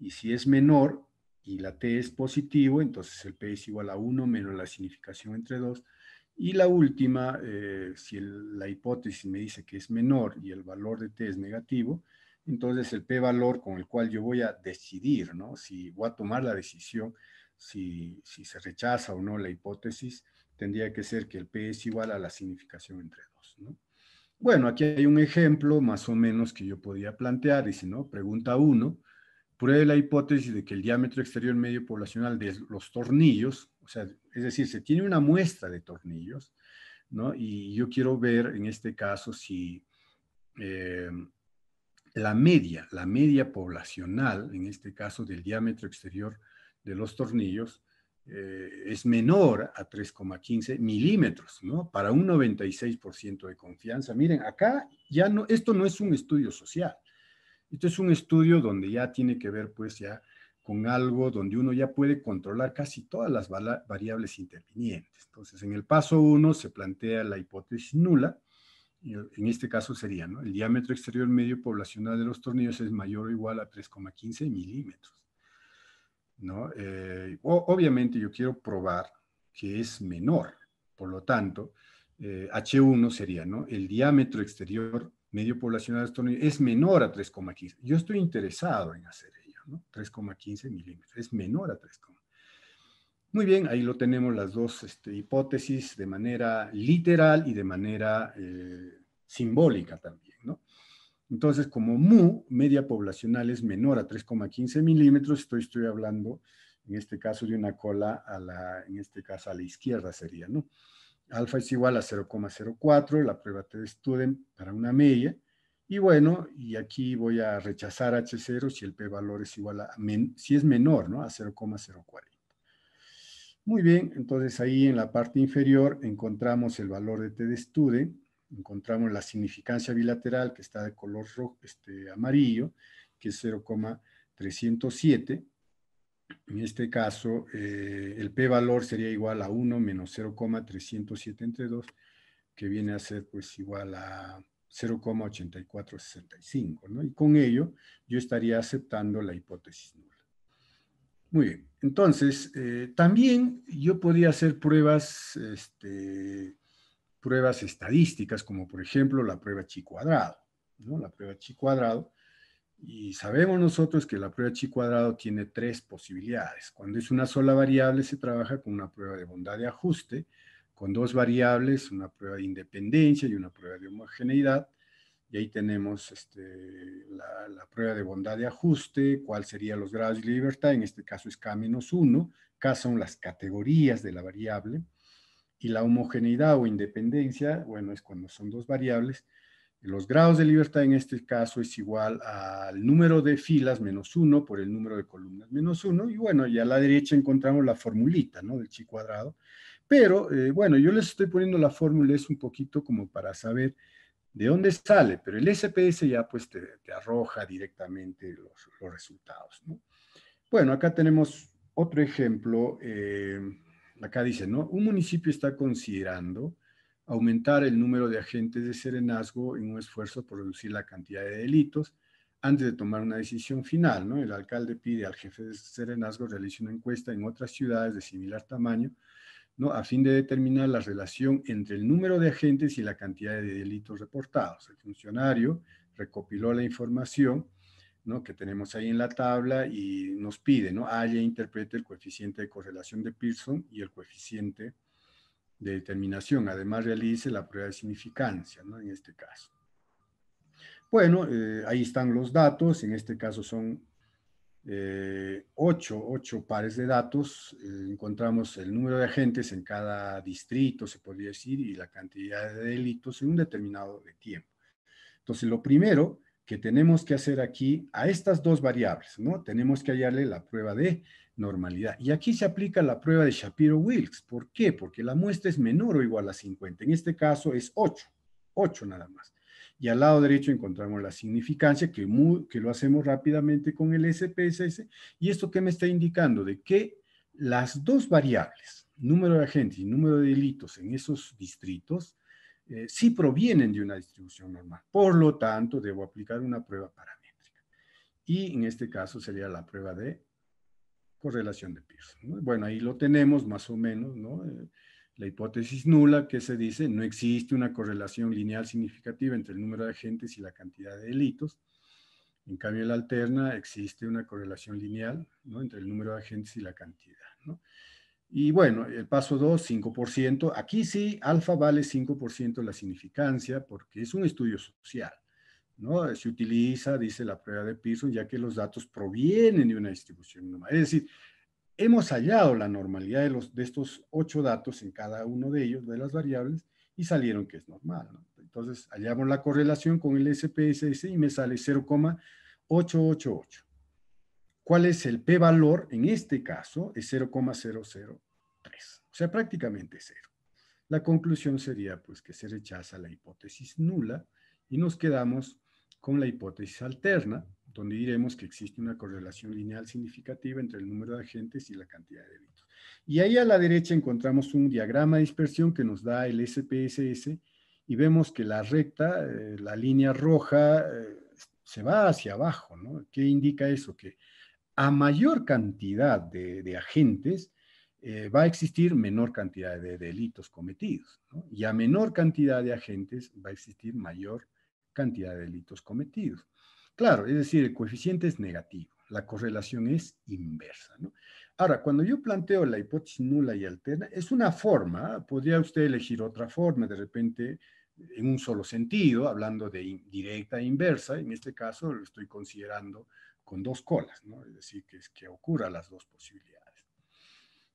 Y si es menor, y la T es positivo, entonces el P es igual a 1 menos la significación entre 2. Y la última, eh, si la hipótesis me dice que es menor y el valor de T es negativo, entonces el P valor con el cual yo voy a decidir, ¿no? Si voy a tomar la decisión, si, se rechaza o no la hipótesis, tendría que ser que el P es igual a la significación entre 2, Bueno, aquí hay un ejemplo más o menos que yo podía plantear, y si ¿no? Pregunta 1, pruebe la hipótesis de que el diámetro exterior medio poblacional de los tornillos, o sea, es decir, se tiene una muestra de tornillos, ¿no? Y yo quiero ver en este caso si eh, la media, la media poblacional, en este caso del diámetro exterior de los tornillos, eh, es menor a 3,15 milímetros, ¿no? Para un 96% de confianza. Miren, acá ya no, esto no es un estudio social. Esto es un estudio donde ya tiene que ver pues ya con algo donde uno ya puede controlar casi todas las variables intervinientes. Entonces, en el paso 1 se plantea la hipótesis nula, en este caso sería, ¿no? El diámetro exterior medio poblacional de los tornillos es mayor o igual a 3,15 milímetros, ¿no? Eh, obviamente yo quiero probar que es menor, por lo tanto, H1 eh, sería, ¿no? El diámetro exterior medio poblacional es menor a 3,15. Yo estoy interesado en hacer ello, ¿no? 3,15 milímetros, es menor a 3, muy bien, ahí lo tenemos las dos este, hipótesis de manera literal y de manera eh, simbólica también, ¿no? Entonces, como mu, media poblacional, es menor a 3,15 milímetros, estoy, estoy hablando, en este caso, de una cola a la, en este caso, a la izquierda sería, ¿no? alfa es igual a 0,04, la prueba t de Student para una media. Y bueno, y aquí voy a rechazar H0 si el P valor es igual a, si es menor, ¿no? A 0,040. Muy bien, entonces ahí en la parte inferior encontramos el valor de T de Student, encontramos la significancia bilateral que está de color rojo, este, amarillo, que es 0,307. En este caso, eh, el p-valor sería igual a 1 menos 0,372, que viene a ser pues igual a 0,8465, ¿no? Y con ello yo estaría aceptando la hipótesis nula. Muy bien, entonces eh, también yo podría hacer pruebas, este, pruebas estadísticas, como por ejemplo la prueba chi cuadrado, ¿no? La prueba chi cuadrado y sabemos nosotros que la prueba chi cuadrado tiene tres posibilidades. Cuando es una sola variable, se trabaja con una prueba de bondad de ajuste, con dos variables, una prueba de independencia y una prueba de homogeneidad. Y ahí tenemos este, la, prueba de bondad de ajuste, cuál serían los grados de libertad, en este caso es K-1, K son las categorías de la variable, y la homogeneidad o independencia, bueno, es cuando son dos variables, los grados de libertad en este caso es igual al número de filas menos uno por el número de columnas menos uno. Y bueno, ya a la derecha encontramos la formulita ¿no? del chi cuadrado. Pero eh, bueno, yo les estoy poniendo la fórmula, es un poquito como para saber de dónde sale, pero el SPS ya pues te, arroja directamente los, resultados. ¿no? Bueno, acá tenemos otro ejemplo. Eh, acá dice, ¿no? Un municipio está considerando aumentar el número de agentes de serenazgo en un esfuerzo por reducir la cantidad de delitos antes de tomar una decisión final. ¿no? El alcalde pide al jefe de serenazgo realice una encuesta en otras ciudades de similar tamaño ¿no? a fin de determinar la relación entre el número de agentes y la cantidad de delitos reportados. El funcionario recopiló la información ¿no? que tenemos ahí en la tabla y nos pide, ¿no? E interprete el coeficiente de correlación de Pearson y el coeficiente de determinación. Además, realice la prueba de significancia, ¿no? En este caso. Bueno, eh, ahí están los datos. En este caso son eh, ocho, ocho, pares de datos. Eh, encontramos el número de agentes en cada distrito, se podría decir, y la cantidad de delitos en un determinado tiempo. Entonces, lo primero que tenemos que hacer aquí a estas dos variables, ¿no? Tenemos que hallarle la prueba de normalidad. Y aquí se aplica la prueba de Shapiro-Wilks. ¿Por qué? Porque la muestra es menor o igual a 50. En este caso es 8, 8 nada más. Y al lado derecho encontramos la significancia, que, que lo hacemos rápidamente con el SPSS. ¿Y esto qué me está indicando? De que las dos variables, número de agentes y número de delitos en esos distritos, eh, si provienen de una distribución normal. Por lo tanto, debo aplicar una prueba paramétrica. Y en este caso sería la prueba de correlación de Pearson. Bueno, ahí lo tenemos más o menos, ¿no? Eh, la hipótesis nula que se dice, no existe una correlación lineal significativa entre el número de agentes y la cantidad de delitos. En cambio, la alterna existe una correlación lineal entre el número de agentes y la cantidad. ¿no? Y bueno, el paso 2, 5%. Aquí sí, alfa vale 5% la significancia porque es un estudio social. ¿no? Se utiliza, dice la prueba de Pearson, ya que los datos provienen de una distribución normal. Es decir, hemos hallado la normalidad de, los, de estos ocho datos en cada uno de ellos, de las variables, y salieron que es normal. Entonces, hallamos la correlación con el SPSS y me sale 0,888. ¿Cuál es el p-valor? En este caso es 0,003, o sea, prácticamente cero. La conclusión sería pues que se rechaza la hipótesis nula y nos quedamos con la hipótesis alterna, donde diremos que existe una correlación lineal significativa entre el número de agentes y la cantidad de delitos. Y ahí a la derecha encontramos un diagrama de dispersión que nos da el SPSS y vemos que la recta, eh, la línea roja, eh, se va hacia abajo, ¿no? ¿Qué indica eso? Que a mayor cantidad de, agentes, eh, va a existir menor cantidad de delitos cometidos. Y a menor cantidad de agentes va a existir mayor cantidad de delitos cometidos. Claro, es decir, el coeficiente es negativo, la correlación es inversa. Ahora, cuando yo planteo la hipótesis nula y alterna, es una forma, podría usted elegir otra forma, de repente en un solo sentido, hablando de directa e inversa, en este caso lo estoy considerando con dos colas, ¿no? es decir, que, es que ocurra las dos posibilidades.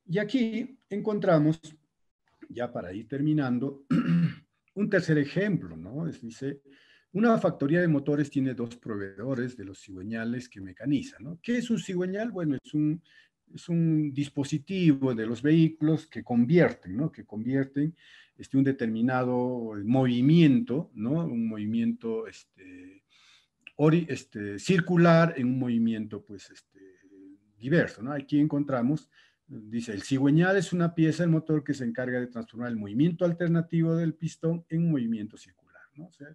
Y aquí encontramos, ya para ir terminando, un tercer ejemplo, ¿no? dice, una factoría de motores tiene dos proveedores de los cigüeñales que mecanizan, ¿no? ¿Qué es un cigüeñal? Bueno, es un, es un dispositivo de los vehículos que convierten, ¿no? Que convierten este, un determinado movimiento, ¿no? Un movimiento este, este, circular en un movimiento pues, este, diverso. ¿no? Aquí encontramos, dice, el cigüeñal es una pieza del motor que se encarga de transformar el movimiento alternativo del pistón en un movimiento circular. ¿no? O sea,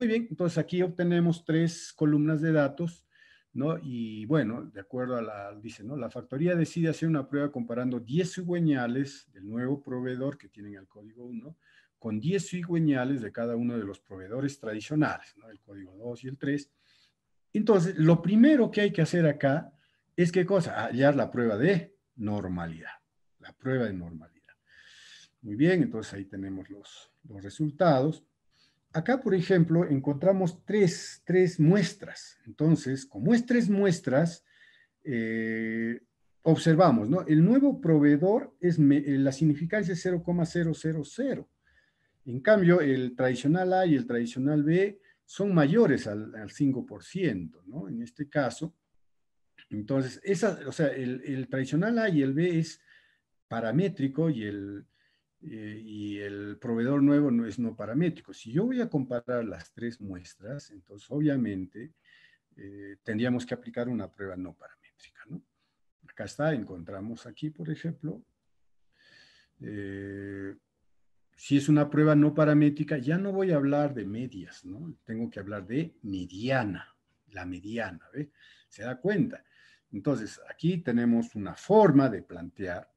muy bien, entonces aquí obtenemos tres columnas de datos. ¿No? Y bueno, de acuerdo a la, dice, ¿no? La factoría decide hacer una prueba comparando 10 cigüeñales del nuevo proveedor que tienen el código 1 con 10 cigüeñales de cada uno de los proveedores tradicionales, ¿no? el código 2 y el 3. Entonces, lo primero que hay que hacer acá es qué cosa? Hallar la prueba de normalidad. La prueba de normalidad. Muy bien, entonces ahí tenemos los, resultados. Acá, por ejemplo, encontramos tres, muestras. Entonces, como es tres muestras, eh, observamos, ¿no? El nuevo proveedor es, eh, la significancia es 0,000. En cambio, el tradicional A y el tradicional B son mayores al, 5%, ¿no? En este caso. Entonces, esa, o sea, el, tradicional A y el B es paramétrico y el, eh, y el proveedor nuevo no es no paramétrico. Si yo voy a comparar las tres muestras, entonces obviamente eh, tendríamos que aplicar una prueba no paramétrica, ¿no? Acá está, encontramos aquí, por ejemplo, eh, si es una prueba no paramétrica, ya no voy a hablar de medias, ¿no? Tengo que hablar de mediana, la mediana, ¿ve? ¿Se da cuenta? Entonces, aquí tenemos una forma de plantear.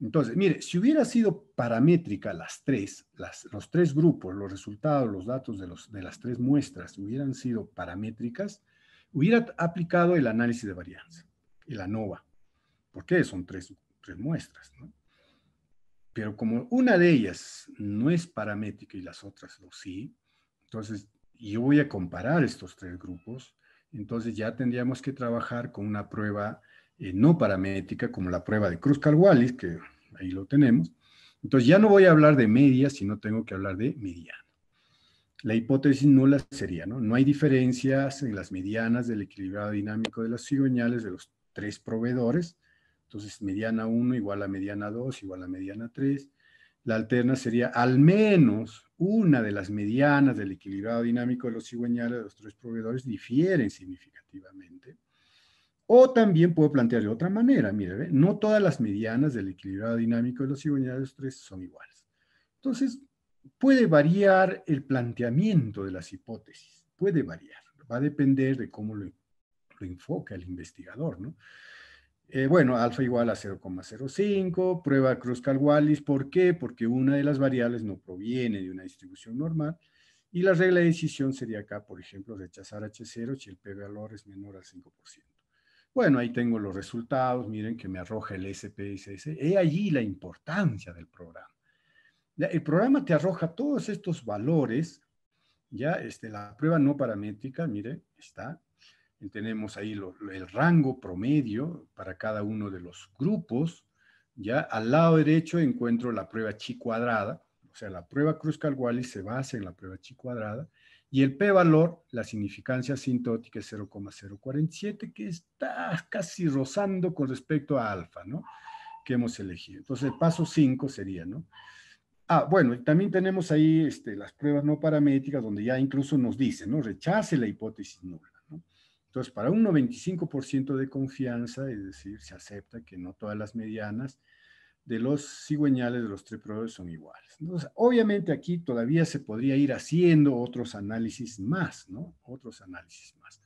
Entonces, mire, si hubiera sido paramétrica las tres, los tres grupos, los resultados, los datos de, los, de las tres muestras hubieran sido paramétricas, hubiera aplicado el análisis de varianza, el ANOVA. ¿Por qué? Son tres, tres muestras, ¿no? pero como una de ellas no es paramétrica y las otras lo sí, entonces yo voy a comparar estos tres grupos, entonces ya tendríamos que trabajar con una prueba eh, no paramétrica como la prueba de cruz wallis que ahí lo tenemos. Entonces ya no voy a hablar de media, sino tengo que hablar de mediana. La hipótesis nula sería, ¿no? No hay diferencias en las medianas del equilibrado dinámico de las cigoñales de los tres proveedores, entonces, mediana 1 igual a mediana 2 igual a mediana 3. La alterna sería al menos una de las medianas del equilibrado dinámico de los cigüeñales de los tres proveedores difieren significativamente. O también puedo plantear de otra manera, mire, no todas las medianas del equilibrado dinámico de los cigüeñales de los tres son iguales. Entonces, puede variar el planteamiento de las hipótesis, puede variar, va a depender de cómo lo, lo enfoca el investigador, ¿no? Eh, bueno, alfa igual a 0,05, prueba Kruskal-Wallis. ¿Por qué? Porque una de las variables no proviene de una distribución normal. Y la regla de decisión sería acá, por ejemplo, rechazar H0 si el p-valor es menor al 5%. Bueno, ahí tengo los resultados. Miren que me arroja el SPSS. He allí la importancia del programa. El programa te arroja todos estos valores. Ya, este, la prueba no paramétrica, miren, está tenemos ahí el rango promedio para cada uno de los grupos. Ya al lado derecho encuentro la prueba chi cuadrada, o sea, la prueba cruz wallis se basa en la prueba chi cuadrada, y el p-valor, la significancia asintótica es 0,047, que está casi rozando con respecto a alfa, ¿no? Que hemos elegido. Entonces, el paso 5 sería, ¿no? Ah, bueno, también tenemos ahí este, las pruebas no paramétricas, donde ya incluso nos dice ¿no? Rechace la hipótesis nula entonces, para un 95% de confianza, es decir, se acepta que no todas las medianas de los cigüeñales de los tres proveedores son iguales. Entonces, obviamente aquí todavía se podría ir haciendo otros análisis más, ¿no? Otros análisis más.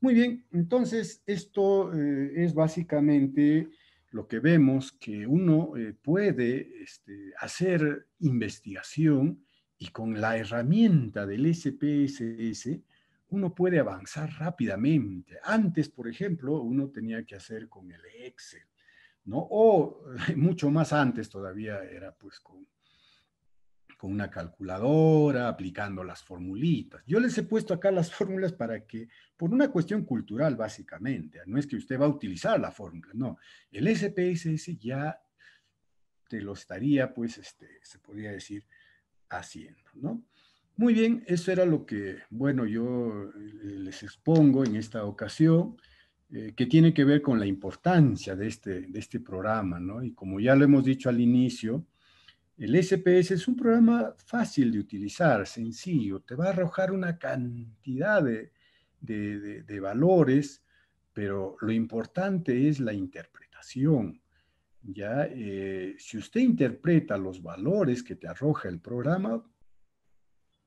Muy bien, entonces esto eh, es básicamente lo que vemos que uno eh, puede este, hacer investigación y con la herramienta del SPSS uno puede avanzar rápidamente. Antes, por ejemplo, uno tenía que hacer con el Excel, ¿no? O mucho más antes todavía era pues con, con una calculadora, aplicando las formulitas. Yo les he puesto acá las fórmulas para que, por una cuestión cultural básicamente, no es que usted va a utilizar la fórmula, no. El SPSS ya te lo estaría, pues, este, se podría decir, haciendo, ¿no? Muy bien, eso era lo que, bueno, yo eh, les expongo en esta ocasión, eh, que tiene que ver con la importancia de este, este programa, ¿no? Y como ya lo hemos dicho al inicio, el SPS es un programa fácil de utilizar, sencillo, te va a arrojar una cantidad de, valores, pero lo importante es la interpretación. Ya, eh, si usted interpreta los valores que te arroja el programa,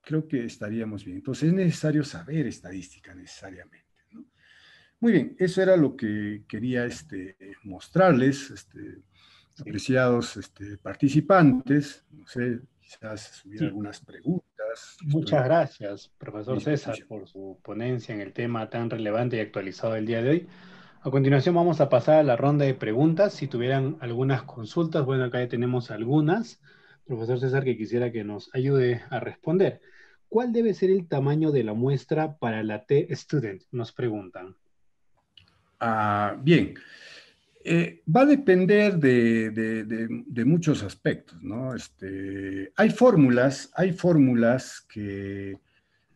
creo que estaríamos bien. Entonces es necesario saber estadística necesariamente. Muy bien, eso era lo que quería este, mostrarles, este, apreciados este, participantes. No sé, quizás subir algunas preguntas. Muchas gracias, profesor César, por su ponencia en el tema tan relevante y actualizado del día de hoy. A continuación vamos a pasar a la ronda de preguntas. Si tuvieran algunas consultas, bueno, acá ya tenemos algunas profesor César, que quisiera que nos ayude a responder. ¿Cuál debe ser el tamaño de la muestra para la T-Student? Nos preguntan. Ah, bien. Eh, va a depender de, muchos aspectos, ¿no? Este, hay fórmulas, hay fórmulas que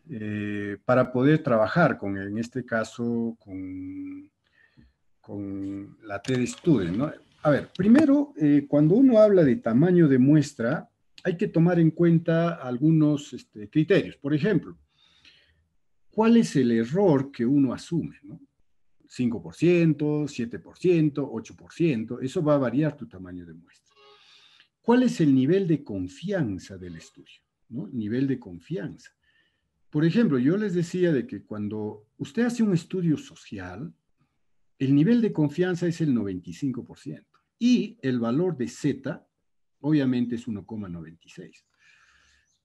eh, para poder trabajar con, en este caso, con, la t Student, ¿no? A ver, primero, eh, cuando uno habla de tamaño de muestra, hay que tomar en cuenta algunos este, criterios. Por ejemplo, ¿cuál es el error que uno asume? 5%, 7%, 8%, eso va a variar tu tamaño de muestra. ¿Cuál es el nivel de confianza del estudio? Nivel de confianza. Por ejemplo, yo les decía de que cuando usted hace un estudio social, el nivel de confianza es el 95% y el valor de Z obviamente es 1,96.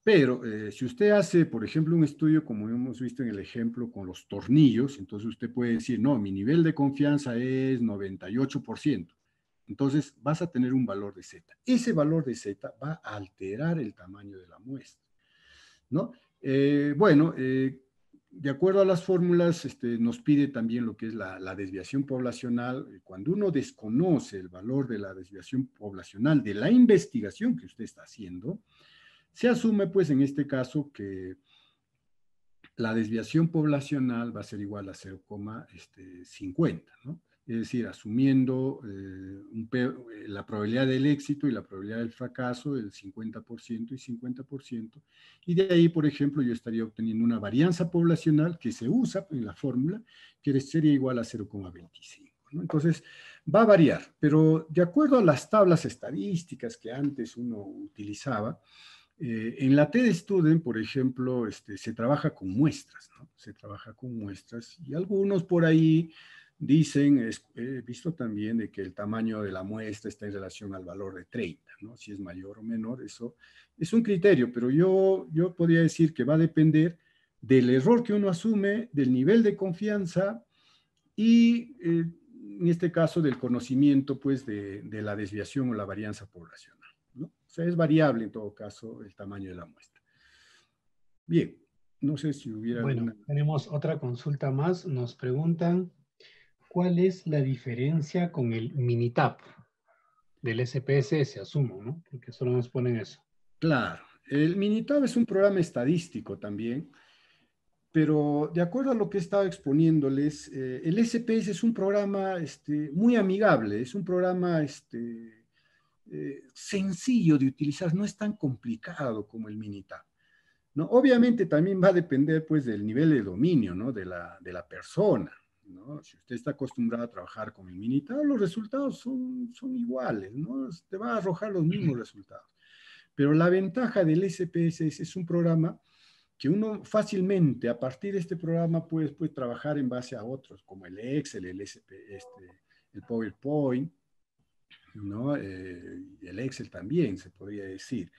Pero eh, si usted hace, por ejemplo, un estudio como hemos visto en el ejemplo con los tornillos, entonces usted puede decir, no, mi nivel de confianza es 98%. Entonces vas a tener un valor de Z. Ese valor de Z va a alterar el tamaño de la muestra. ¿no? Eh, bueno, eh, de acuerdo a las fórmulas, este, nos pide también lo que es la, la, desviación poblacional. Cuando uno desconoce el valor de la desviación poblacional de la investigación que usted está haciendo, se asume, pues, en este caso que la desviación poblacional va a ser igual a 0,50, este, ¿no? es decir, asumiendo eh, eh, la probabilidad del éxito y la probabilidad del fracaso del 50% y 50%, y de ahí, por ejemplo, yo estaría obteniendo una varianza poblacional que se usa en la fórmula, que sería igual a 0,25. Entonces, va a variar, pero de acuerdo a las tablas estadísticas que antes uno utilizaba, eh, en la de Student, por ejemplo, este, se trabaja con muestras, Se trabaja con muestras y algunos por ahí Dicen, he visto también de que el tamaño de la muestra está en relación al valor de 30, ¿no? Si es mayor o menor, eso es un criterio, pero yo, yo podría decir que va a depender del error que uno asume, del nivel de confianza y, eh, en este caso, del conocimiento, pues, de, la desviación o la varianza poblacional, ¿no? O sea, es variable, en todo caso, el tamaño de la muestra. Bien, no sé si hubiera... Bueno, tenemos otra consulta más. Nos preguntan ¿cuál es la diferencia con el Minitab del SPSS, asumo, ¿no? Porque solo nos ponen eso. Claro, el Minitab es un programa estadístico también, pero de acuerdo a lo que he estado exponiéndoles, eh, el SPS es un programa este, muy amigable, es un programa este, eh, sencillo de utilizar, no es tan complicado como el Minitab. ¿no? Obviamente también va a depender pues del nivel de dominio de, la, de la persona. Si usted está acostumbrado a trabajar con el Minitab, los resultados son, son iguales, ¿no? Te va a arrojar los mismos resultados. Pero la ventaja del SPSS es, es un programa que uno fácilmente a partir de este programa puede, puede trabajar en base a otros, como el Excel, el, este, el PowerPoint, ¿no? Eh, el Excel también se podría decir.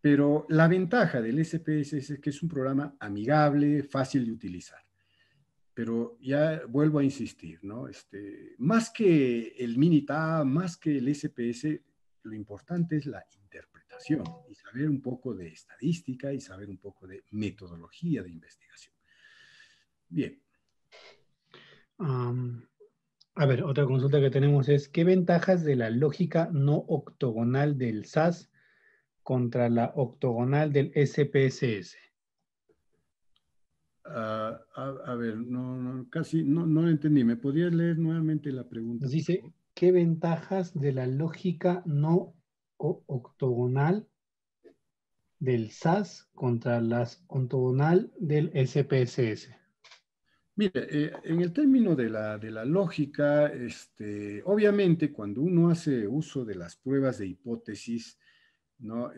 Pero la ventaja del SPSS es que es un programa amigable, fácil de utilizar pero ya vuelvo a insistir, ¿no? Este, más que el Minita, más que el SPS, lo importante es la interpretación y saber un poco de estadística y saber un poco de metodología de investigación. Bien. a ver, otra consulta que tenemos es, ¿qué ventajas de la lógica no octogonal del SAS contra la octogonal del SPSS? Ah, a, ver, no, casi no, no entendí. ¿Me podías leer nuevamente la pregunta? Nos dice, ¿qué ventajas de la lógica no octogonal del SAS contra las octogonal del SPSS? Mire, eh, en el término de la, lógica, este, obviamente cuando uno hace uso de las pruebas de hipótesis,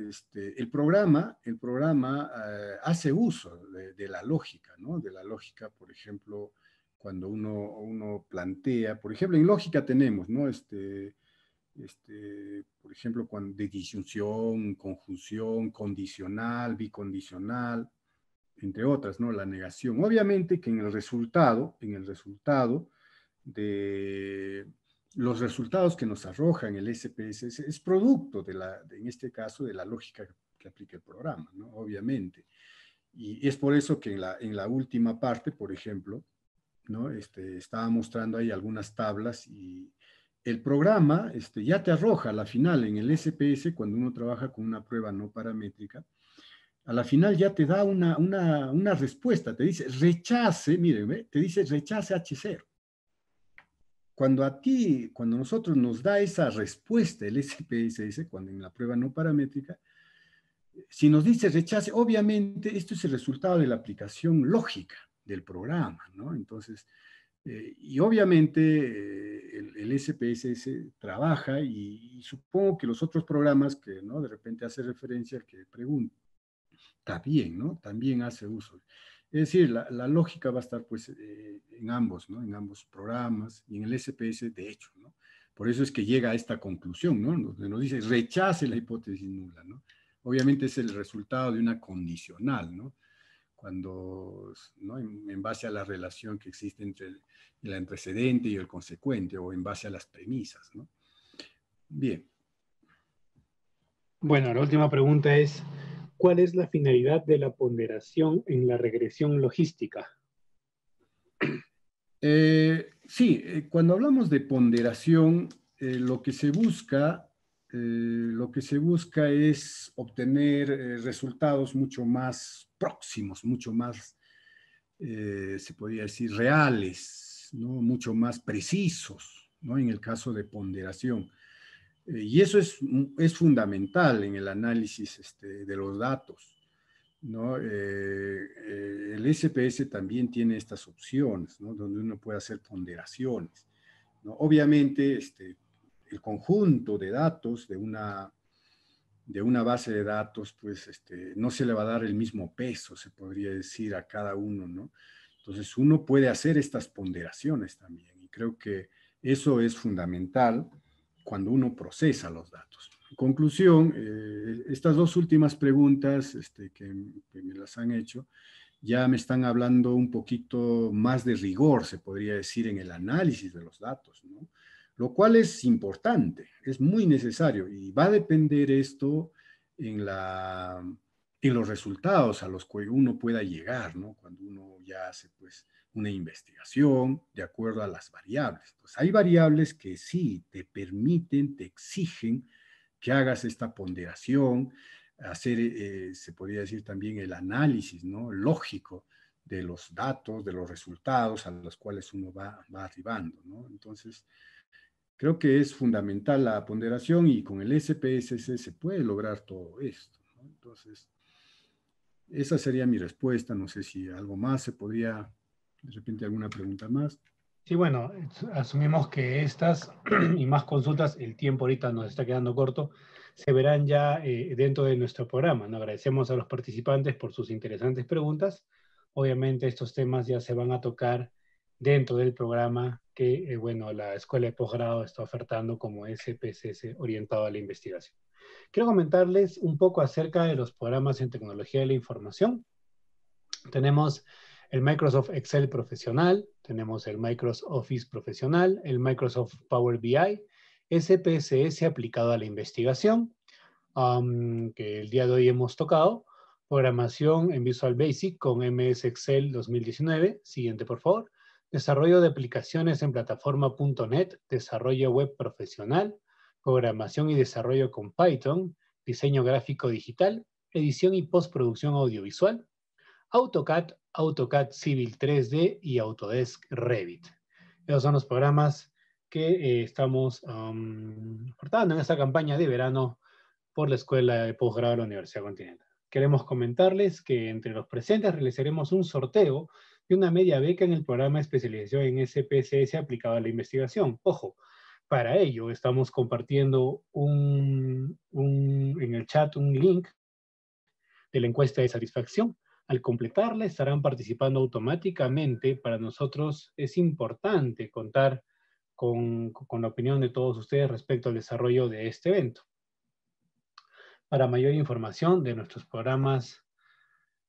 este, el programa, el programa eh, hace uso de, la lógica, De la lógica, por ejemplo, cuando uno, uno plantea, por ejemplo, en lógica tenemos, ¿no? Este, este, por ejemplo, cuando, de disyunción, conjunción, condicional, bicondicional, entre otras, ¿no? La negación. Obviamente que en el resultado, en el resultado de, los resultados que nos arrojan el SPS es, producto, de la, en este caso, de la lógica que aplica el programa, ¿no? obviamente. Y es por eso que en la, en la última parte, por ejemplo, ¿no? Este, estaba mostrando ahí algunas tablas y el programa este, ya te arroja a la final en el SPS, cuando uno trabaja con una prueba no paramétrica, a la final ya te da una, respuesta, te dice rechace, miren, te dice rechace H0 cuando a ti, cuando nosotros nos da esa respuesta el SPSS, cuando en la prueba no paramétrica, si nos dice rechace, obviamente esto es el resultado de la aplicación lógica del programa, ¿no? Entonces, eh, y obviamente eh, el, SPSS trabaja y, supongo que los otros programas que ¿no? de repente hace referencia al que está bien, ¿no? También hace uso. Es decir, la, lógica va a estar pues eh, en ambos, ¿no? En ambos programas y en el SPS, de hecho, ¿no? Por eso es que llega a esta conclusión, ¿no? Donde nos dice, rechace la hipótesis nula, ¿no? Obviamente es el resultado de una condicional, ¿no? Cuando, ¿no? En, base a la relación que existe entre el, el, antecedente y el consecuente, o en base a las premisas, ¿no? Bien. Bueno, la última pregunta es, ¿Cuál es la finalidad de la ponderación en la regresión logística? Eh, sí, eh, cuando hablamos de ponderación, eh, lo que se busca, lo que se busca es obtener resultados mucho más próximos, mucho más, se podría decir, reales, ¿no? mucho más precisos, ¿no? En el caso de ponderación. Eh, y eso es, mm, es, fundamental en el análisis este, de los datos. ¿no? Eh, eh, el SPS también tiene estas opciones, ¿no? donde uno puede hacer ponderaciones. ¿no? Obviamente, este, el conjunto de datos de una, de una base de datos, pues este, no se le va a dar el mismo peso, se podría decir, a cada uno. ¿no? Entonces, uno puede hacer estas ponderaciones también. Y creo que eso es fundamental cuando uno procesa los datos. En conclusión, eh, estas dos últimas preguntas este, que, me las han hecho ya me están hablando un poquito más de rigor, se podría decir, en el análisis de los datos, ¿no? lo cual es importante, es muy necesario y va a depender esto en, la, en los resultados a los que uno pueda llegar, ¿no? cuando uno ya hace pues una investigación de acuerdo a las variables. Entonces, pues, hay variables que sí te permiten, te exigen que hagas esta ponderación, hacer, eh, eh, se podría decir también el análisis lógico de los datos, de los resultados a los cuales uno va, arribando. Entonces, creo que es fundamental la ponderación y con el SPSS se puede lograr todo esto. Entonces, esa sería mi respuesta. No sé si algo más se podría de repente alguna pregunta más. Sí, bueno, asumimos que estas y más consultas, el tiempo ahorita nos está quedando corto, se verán ya eh, dentro de nuestro programa. ¿no? Agradecemos a los participantes por sus interesantes preguntas. Obviamente estos temas ya se van a tocar dentro del programa que, eh, bueno, la Escuela de Posgrado está ofertando como SPSS orientado a la investigación. Quiero comentarles un poco acerca de los programas en tecnología de la información. Tenemos el Microsoft Excel profesional, tenemos el Microsoft Office profesional, el Microsoft Power BI, SPSS aplicado a la investigación, um, que el día de hoy hemos tocado, programación en Visual Basic con MS Excel 2019, siguiente por favor, desarrollo de aplicaciones en plataforma.net, desarrollo web profesional, programación y desarrollo con Python, diseño gráfico digital, edición y postproducción audiovisual, AutoCAD AutoCAD Civil 3D y Autodesk Revit. Esos son los programas que eh, estamos um, portando en esta campaña de verano por la Escuela de Postgrado de la Universidad Continental. Queremos comentarles que entre los presentes realizaremos un sorteo de una media beca en el programa de especialización en SPSS aplicado a la investigación. Ojo, para ello estamos compartiendo un, en el chat un link de la encuesta de satisfacción al completarla estarán participando automáticamente. Para nosotros es importante contar con, la opinión de todos ustedes respecto al desarrollo de este evento. Para mayor información de nuestros programas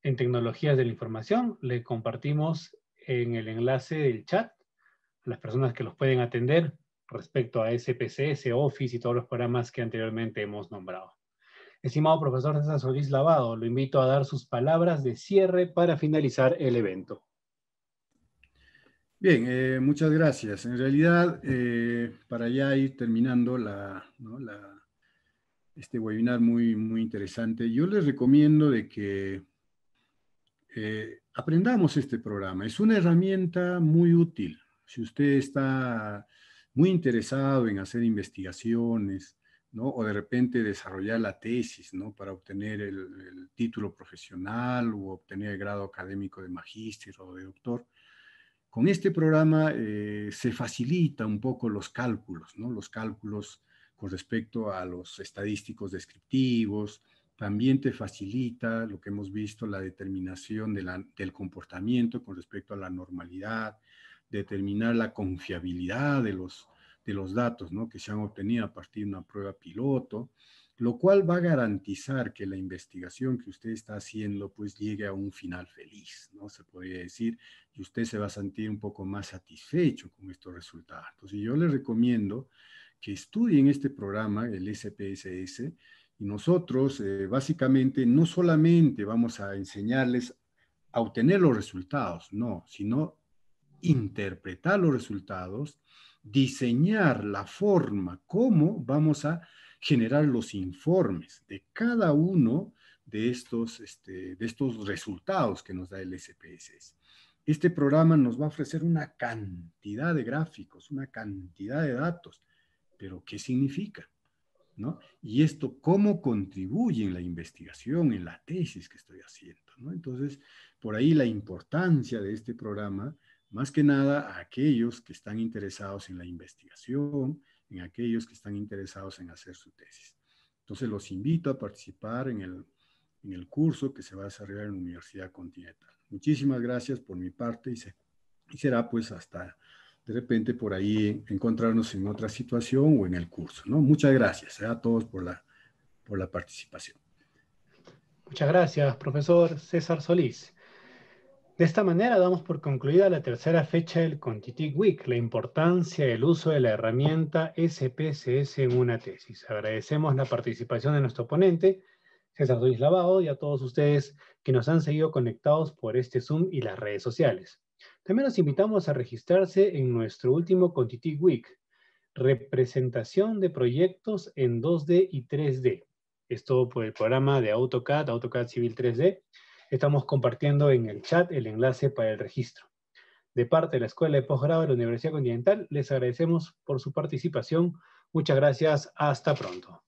en tecnologías de la información, le compartimos en el enlace del chat a las personas que los pueden atender respecto a SPCS, Office y todos los programas que anteriormente hemos nombrado. Estimado profesor César Solís Lavado, lo invito a dar sus palabras de cierre para finalizar el evento. Bien, eh, muchas gracias. En realidad, eh, para ya ir terminando la, este webinar muy, muy interesante, yo les recomiendo de que eh, aprendamos este programa. Es una herramienta muy útil. Si usted está muy interesado en hacer investigaciones, o de repente desarrollar la tesis, ¿no? Para obtener el, título profesional o obtener el grado académico de magíster o de doctor. Con este programa eh, se facilita un poco los cálculos, ¿no? Los cálculos con respecto a los estadísticos descriptivos, también te facilita lo que hemos visto, la determinación del comportamiento con respecto a la normalidad, determinar la confiabilidad de los, de los datos ¿no? que se han obtenido a partir de una prueba piloto, lo cual va a garantizar que la investigación que usted está haciendo pues llegue a un final feliz, ¿no? Se podría decir, y usted se va a sentir un poco más satisfecho con estos resultados. Entonces yo le recomiendo que estudien este programa, el SPSS, y nosotros eh, básicamente no solamente vamos a enseñarles a obtener los resultados, no, sino interpretar los resultados, diseñar la forma, cómo vamos a generar los informes de cada uno de estos, este, de estos resultados que nos da el SPSS. Este programa nos va a ofrecer una cantidad de gráficos, una cantidad de datos, pero ¿qué significa? ¿No? Y esto cómo contribuye en la investigación, en la tesis que estoy haciendo, Entonces, por ahí la importancia de este programa más que nada a aquellos que están interesados en la investigación, en aquellos que están interesados en hacer su tesis. Entonces los invito a participar en el, curso que se va a desarrollar en la Universidad Continental. Muchísimas gracias por mi parte y, será pues hasta de repente por ahí encontrarnos en otra situación o en el curso. Muchas gracias ¿eh? a todos por la, por la participación. Muchas gracias, profesor César Solís. De esta manera damos por concluida la tercera fecha del Contitic Week, la importancia del uso de la herramienta SPSS en una tesis. Agradecemos la participación de nuestro ponente, César Luis Lavado, y a todos ustedes que nos han seguido conectados por este Zoom y las redes sociales. También los invitamos a registrarse en nuestro último Contitic Week, representación de proyectos en 2D y 3D. Esto por el programa de AutoCAD, AutoCAD Civil 3D. Estamos compartiendo en el chat el enlace para el registro. De parte de la Escuela de Posgrado de la Universidad Continental, les agradecemos por su participación. Muchas gracias. Hasta pronto.